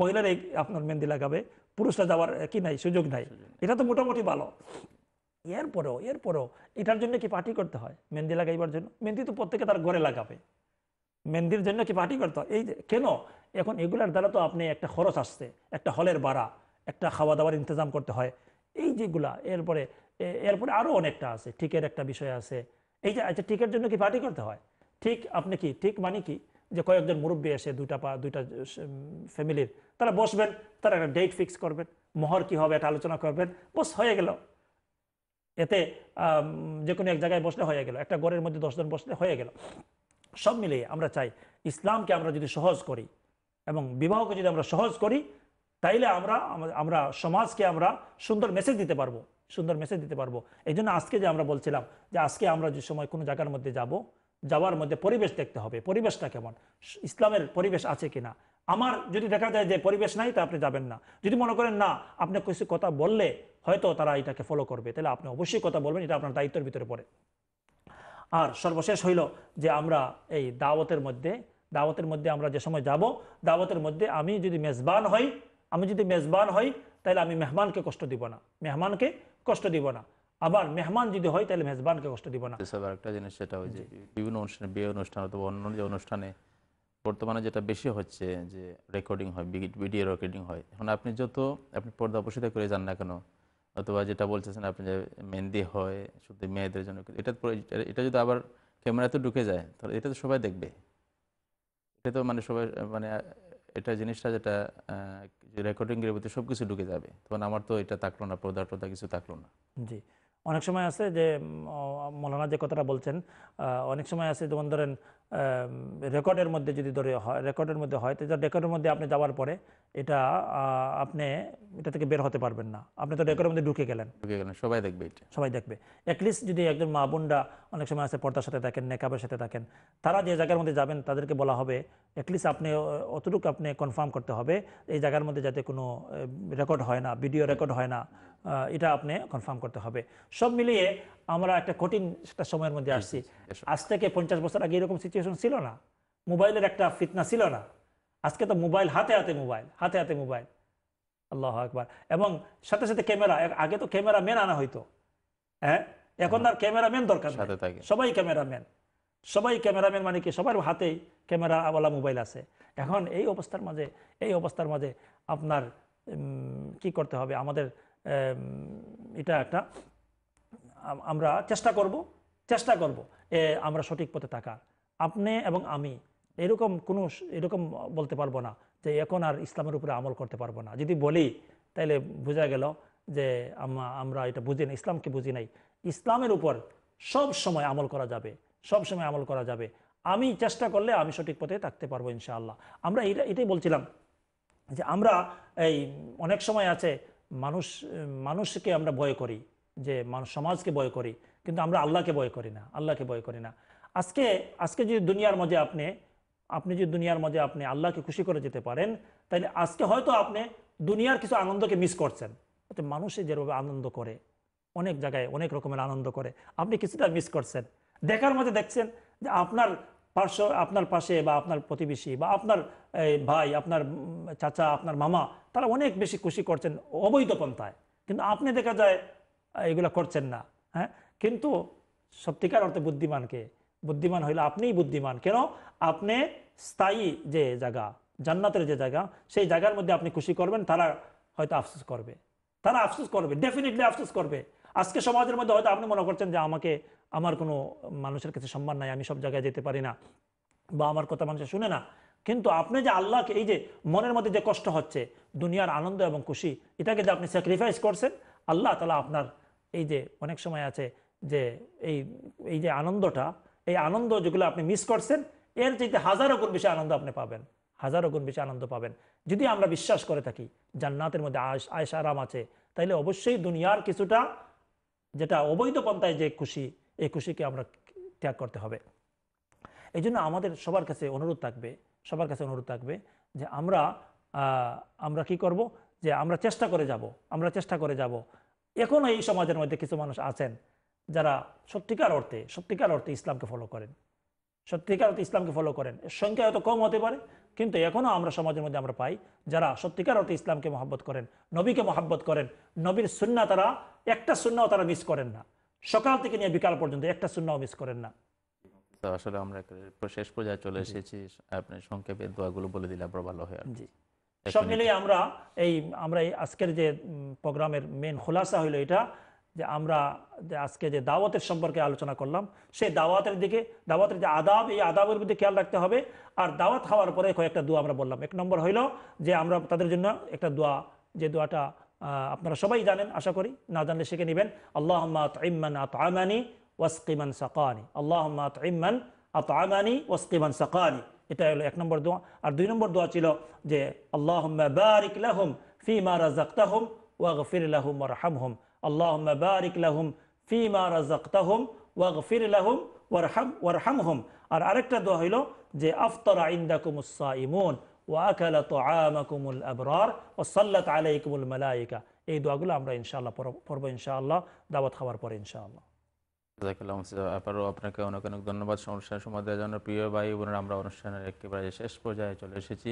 মহিলারাই আপনার মেহেন্দি লাগাবে পুরুষরা যাওয়ার কি নাই সুযোগ নাই এটা তো মোটামুটি ভালো এরপরেও এরপরেও এটার জন্য কি পার্টি করতে হয় মেহেন্দি লাগাইবার জন্য মেহেন্দি তো প্রত্যেকে তার ঘরে লাগাবে মেহেন্দির জন্য কি পার্টি করতে হয় এই কেন এখন এগুলার দ্বারা তো আপনি একটা খরচ আসছে একটা হলের বাড়া একটা খাওয়া দাওয়ার ইন্তজাম করতে হয় এই যেগুলা এরপরে এরপরে আরও অনেকটা আছে ঠিকের একটা বিষয় আছে এই যে আচ্ছা ঠিকের জন্য কি পার্টি করতে হয় ঠিক আপনি কি ঠিক মানে কি যে কয়েকজন মুরব্বী এসে দুইটা পা দুইটা ফ্যামিলির তারা বসবেন তারা একটা ডেট ফিক্স করবেন মহর কি হবে এটা আলোচনা করবেন বস হয়ে গেল এতে যে কোনো এক জায়গায় বসলে হয়ে গেল একটা গড়ের মধ্যে দশজন বসলে হয়ে গেল সব মিলিয়ে আমরা চাই ইসলামকে আমরা যদি সহজ করি এবং বিবাহকে যদি আমরা সহজ করি তাইলে আমরা আমরা সমাজকে আমরা সুন্দর মেসেজ দিতে পারবো সুন্দর মেসেজ দিতে পারবো এই আজকে যে আমরা বলছিলাম যে আজকে আমরা যে সময় কোনো জায়গার মধ্যে যাব যাওয়ার মধ্যে পরিবেশ দেখতে হবে পরিবেশটা কেমন ইসলামের পরিবেশ আছে কিনা আমার যদি দেখা যায় যে পরিবেশ নাই তা আপনি যাবেন না যদি মনে করেন না আপনি কিছু কথা বললে হয়তো তারা এটাকে ফলো করবে তাহলে আপনি অবশ্যই কথা বলবেন এটা আপনার দায়িত্বের ভিতরে পড়ে আর সর্বশেষ হইল যে আমরা এই দাওয়াতের মধ্যে দাওয়াতের মধ্যে আমরা যে সময় যাব দাওয়াতের মধ্যে আমি যদি মেজবান হই আমি যদি মেজবান হই তাহলে আমি মেহমানকে কষ্ট দিব না মেহমানকে কষ্ট দিব না আবার মেহমান যদি হয় তাহলে মেজবানকে কষ্ট দিব না একটা জিনিস সেটা হয় যে বিভিন্ন অনুষ্ঠানে বিয়ে অনুষ্ঠান অথবা অন্য যে অনুষ্ঠানে বর্তমানে যেটা বেশি হচ্ছে যে রেকর্ডিং হয় ভিডিও রেকর্ডিং হয় এখন আপনি যত আপনি পর্দা পোষিতা করে যান না কেন অথবা যেটা বলতেছেন আপনি যে মেহেন্দি হয় শুধু মেয়েদের জন্য এটা এটা যদি আবার ক্যামেরাতে ঢুকে যায় তাহলে এটা তো সবাই দেখবে এটা তো মানে সবাই মানে এটা জিনিসটা যেটা রেকর্ডিংয়ের প্রতি সব কিছু ঢুকে যাবে তখন আমার তো এটা থাকলো না পর্দা টর্দা কিছু থাকলো না জি অনেক সময় আছে যে মৌলানা যে কথাটা বলছেন অনেক সময় আছে যেমন ধরেন রেকর্ডের মধ্যে যদি ধরে হয় রেকর্ডের মধ্যে হয় তো রেকর্ডের মধ্যে আপনি যাওয়ার পরে এটা আপনি এটা থেকে বের হতে পারবেন না আপনি তো রেকর্ডের মধ্যে ঢুকে গেলেন ঢুকে গেলেন সবাই দেখবে সবাই দেখবে অ্যাটলিস্ট যদি একজন মা বোনরা অনেক সময় আছে পর্দার সাথে থাকেন নেকাবের সাথে থাকেন তারা যে জায়গার মধ্যে যাবেন তাদেরকে বলা হবে অ্যাটলিস্ট আপনি অতটুকু আপনি কনফার্ম করতে হবে এই জায়গার মধ্যে যাতে কোনো রেকর্ড হয় না ভিডিও রেকর্ড হয় না এটা আপনি কনফার্ম করতে হবে সব মিলিয়ে আমরা একটা কঠিন একটা সময়ের মধ্যে আসছি আজ থেকে পঞ্চাশ বছর আগে এরকম সিচুয়েশন ছিল না মোবাইলের একটা ফিতনা ছিল না আজকে তো মোবাইল হাতে হাতে মোবাইল হাতে হাতে মোবাইল আল্লাহ একবার এবং সাথে সাথে ক্যামেরা আগে তো ক্যামেরা ম্যান আনা হইতো হ্যাঁ এখন আর ক্যামেরাম্যান দরকার সবাই ক্যামেরাম্যান সবাই ক্যামেরাম্যান মানে কি সবার হাতেই ক্যামেরাওয়ালা মোবাইল আছে এখন এই অবস্থার মাঝে এই অবস্থার মাঝে আপনার কি করতে হবে আমাদের এটা একটা আমরা চেষ্টা করব চেষ্টা করব আমরা সঠিক পথে থাকার আপনি এবং আমি এরকম কোনো এরকম বলতে পারবো না যে এখন আর ইসলামের উপরে আমল করতে পারবো না যদি বলি তাহলে বোঝা গেল যে আমরা এটা বুঝি না ইসলামকে বুঝি নাই ইসলামের উপর সব সময় আমল করা যাবে সব সময় আমল করা যাবে আমি চেষ্টা করলে আমি সঠিক পথে থাকতে পারবো ইনশাআল্লাহ আমরা এটা এটাই বলছিলাম যে আমরা এই অনেক সময় আছে মানুষ মানুষকে আমরা ভয় করি যে মানুষ সমাজকে ভয় করি কিন্তু আমরা আল্লাহকে ভয় করি না আল্লাহকে ভয় করি না আজকে আজকে যদি দুনিয়ার মধ্যে আপনি আপনি যদি দুনিয়ার মধ্যে আপনি আল্লাহকে খুশি করে যেতে পারেন তাহলে আজকে হয়তো আপনি দুনিয়ার কিছু আনন্দকে মিস করছেন মানুষে যেভাবে আনন্দ করে অনেক জায়গায় অনেক রকমের আনন্দ করে আপনি কিছুটা মিস করছেন দেখার মধ্যে দেখছেন যে আপনার পার্শ্ব আপনার পাশে বা আপনার প্রতিবেশী বা আপনার ভাই আপনার চাচা আপনার মামা তারা অনেক বেশি খুশি করছেন অবৈধ পন্থায় কিন্তু আপনি দেখা যায় এগুলো করছেন না হ্যাঁ কিন্তু সত্যিকার অর্থে বুদ্ধিমানকে বুদ্ধিমান হইলে আপনিই বুদ্ধিমান কেন আপনি স্থায়ী যে জায়গা জান্নাতের যে জায়গা সেই জায়গার মধ্যে আপনি খুশি করবেন তারা হয়তো আফসোস করবে তারা আফসোস করবে ডেফিনেটলি আফসোস করবে আজকে সমাজের মধ্যে হয়তো আপনি মনে করছেন যে আমাকে আমার কোনো মানুষের কাছে সম্মান নাই আমি সব জায়গায় যেতে পারি না বা আমার কথা মানুষের শুনে না কিন্তু আপনি যে আল্লাহকে এই যে মনের মধ্যে যে কষ্ট হচ্ছে দুনিয়ার আনন্দ এবং খুশি এটাকে যে আপনি স্যাক্রিফাইস করছেন আল্লাহ তালা আপনার এই যে অনেক সময় আছে যে এই এই যে আনন্দটা এই আনন্দ যেগুলো আপনি মিস করছেন এর চাইতে হাজারো গুণ বেশি আনন্দ আপনি পাবেন হাজারো গুণ বেশি আনন্দ পাবেন যদি আমরা বিশ্বাস করে থাকি জান্নাতের মধ্যে আয়স আরাম আছে তাইলে অবশ্যই দুনিয়ার কিছুটা যেটা অবৈধ পন্থায় যে খুশি এই খুশিকে আমরা ত্যাগ করতে হবে এই জন্য আমাদের সবার কাছে অনুরোধ থাকবে সবার কাছে অনুরোধ থাকবে যে আমরা আমরা কি করব যে আমরা চেষ্টা করে যাব আমরা চেষ্টা করে যাব এখনও এই সমাজের মধ্যে কিছু মানুষ আছেন যারা সত্যিকার অর্থে সত্যিকার অর্থে ইসলামকে ফলো করেন সত্যিকার অর্থে ইসলামকে ফলো করেন এর সংখ্যা হয়তো কম হতে পারে কিন্তু এখনও আমরা সমাজের মধ্যে আমরা পাই যারা সত্যিকার অর্থে ইসলামকে মহাব্বত করেন নবীকে মহাব্বত করেন নবীর সুন্না তারা একটা সুন্নাও তারা মিস করেন না সকাল থেকে নিয়ে বিকাল পর্যন্ত একটা শূন্য মিস করেন না আসলে আমরা শেষ পর্যায়ে চলে এসেছি আপনি সংক্ষেপে দোয়াগুলো বলে দিলে আবার ভালো হয় জি সব মিলিয়ে আমরা এই আমরা এই আজকের যে প্রোগ্রামের মেন খোলাসা হইলো এটা যে আমরা যে আজকে যে দাওয়াতের সম্পর্কে আলোচনা করলাম সেই দাওয়াতের দিকে দাওয়াতের যে আদাব এই আদাবের মধ্যে খেয়াল রাখতে হবে আর দাওয়াত হওয়ার পরে কয়েকটা দোয়া আমরা বললাম এক নম্বর হইল যে আমরা তাদের জন্য একটা দোয়া যে দোয়াটা আপনারা সবাই জানেন আশা করি না জানলে শিখে নেবেন আল্লাহ আত আমানি ওয়াসকিমান সাকানি আল্লাহ আত আমানি ওয়াসকিমান সাকানি এটা হলো এক নম্বর দোয়া আর দুই নম্বর দোয়া ছিল যে আল্লাহ বারিক লাহুম ফি মারা জাক্তাহম ওয়াগফির লাহুম ওয়ারহামহুম আল্লাহ বারিক লাহুম ফি মারা জাক্তাহম ওয়াগফির লাহুম ওয়ারহাম ওয়ারহামহুম আর আরেকটা দোয়া হইল যে আফতরা ইন্দাকুমুসা ইমুন ওয়াকাল তো আমাকুমুল আবরার ও সাল্লাত আলাইকুমুল মালাইকা এই দোয়াগুলো আমরা ইনশাল্লাহ পড়বো ইনশাআল্লাহ দাওয়াত খাবার পরে ইনশাআল্লাহ জাকিল্লাহ আবারও আপনাকে অনেক অনেক ধন্যবাদ অনুষ্ঠান সময় দেওয়ার জন্য প্রিয় ভাই বোনের আমরা অনুষ্ঠানের একেবারে শেষ পর্যায়ে চলে এসেছি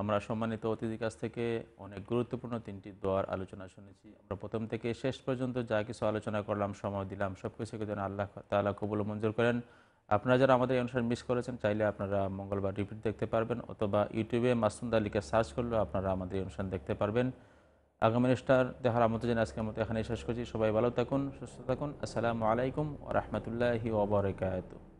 আমরা সম্মানিত অতিথির কাছ থেকে অনেক গুরুত্বপূর্ণ তিনটি দোয়ার আলোচনা শুনেছি আমরা প্রথম থেকে শেষ পর্যন্ত যা কিছু আলোচনা করলাম সময় দিলাম সব কিছু যেন আল্লাহ তালা কবুল মঞ্জুর করেন আপনারা যারা আমাদের এই অনুষ্ঠান মিস করেছেন চাইলে আপনারা মঙ্গলবার রিপিট দেখতে পারবেন অথবা ইউটিউবে মাসুমদা লিখে সার্চ করলেও আপনারা আমাদের এই অনুষ্ঠান দেখতে পারবেন আগামী অনুষ্ঠান দেখার আমাদের জন্য আজকের মতো এখানে শেষ করছি সবাই ভালো থাকুন সুস্থ থাকুন আসসালামু আলাইকুম রহমতুল্লাহি ওবরকাত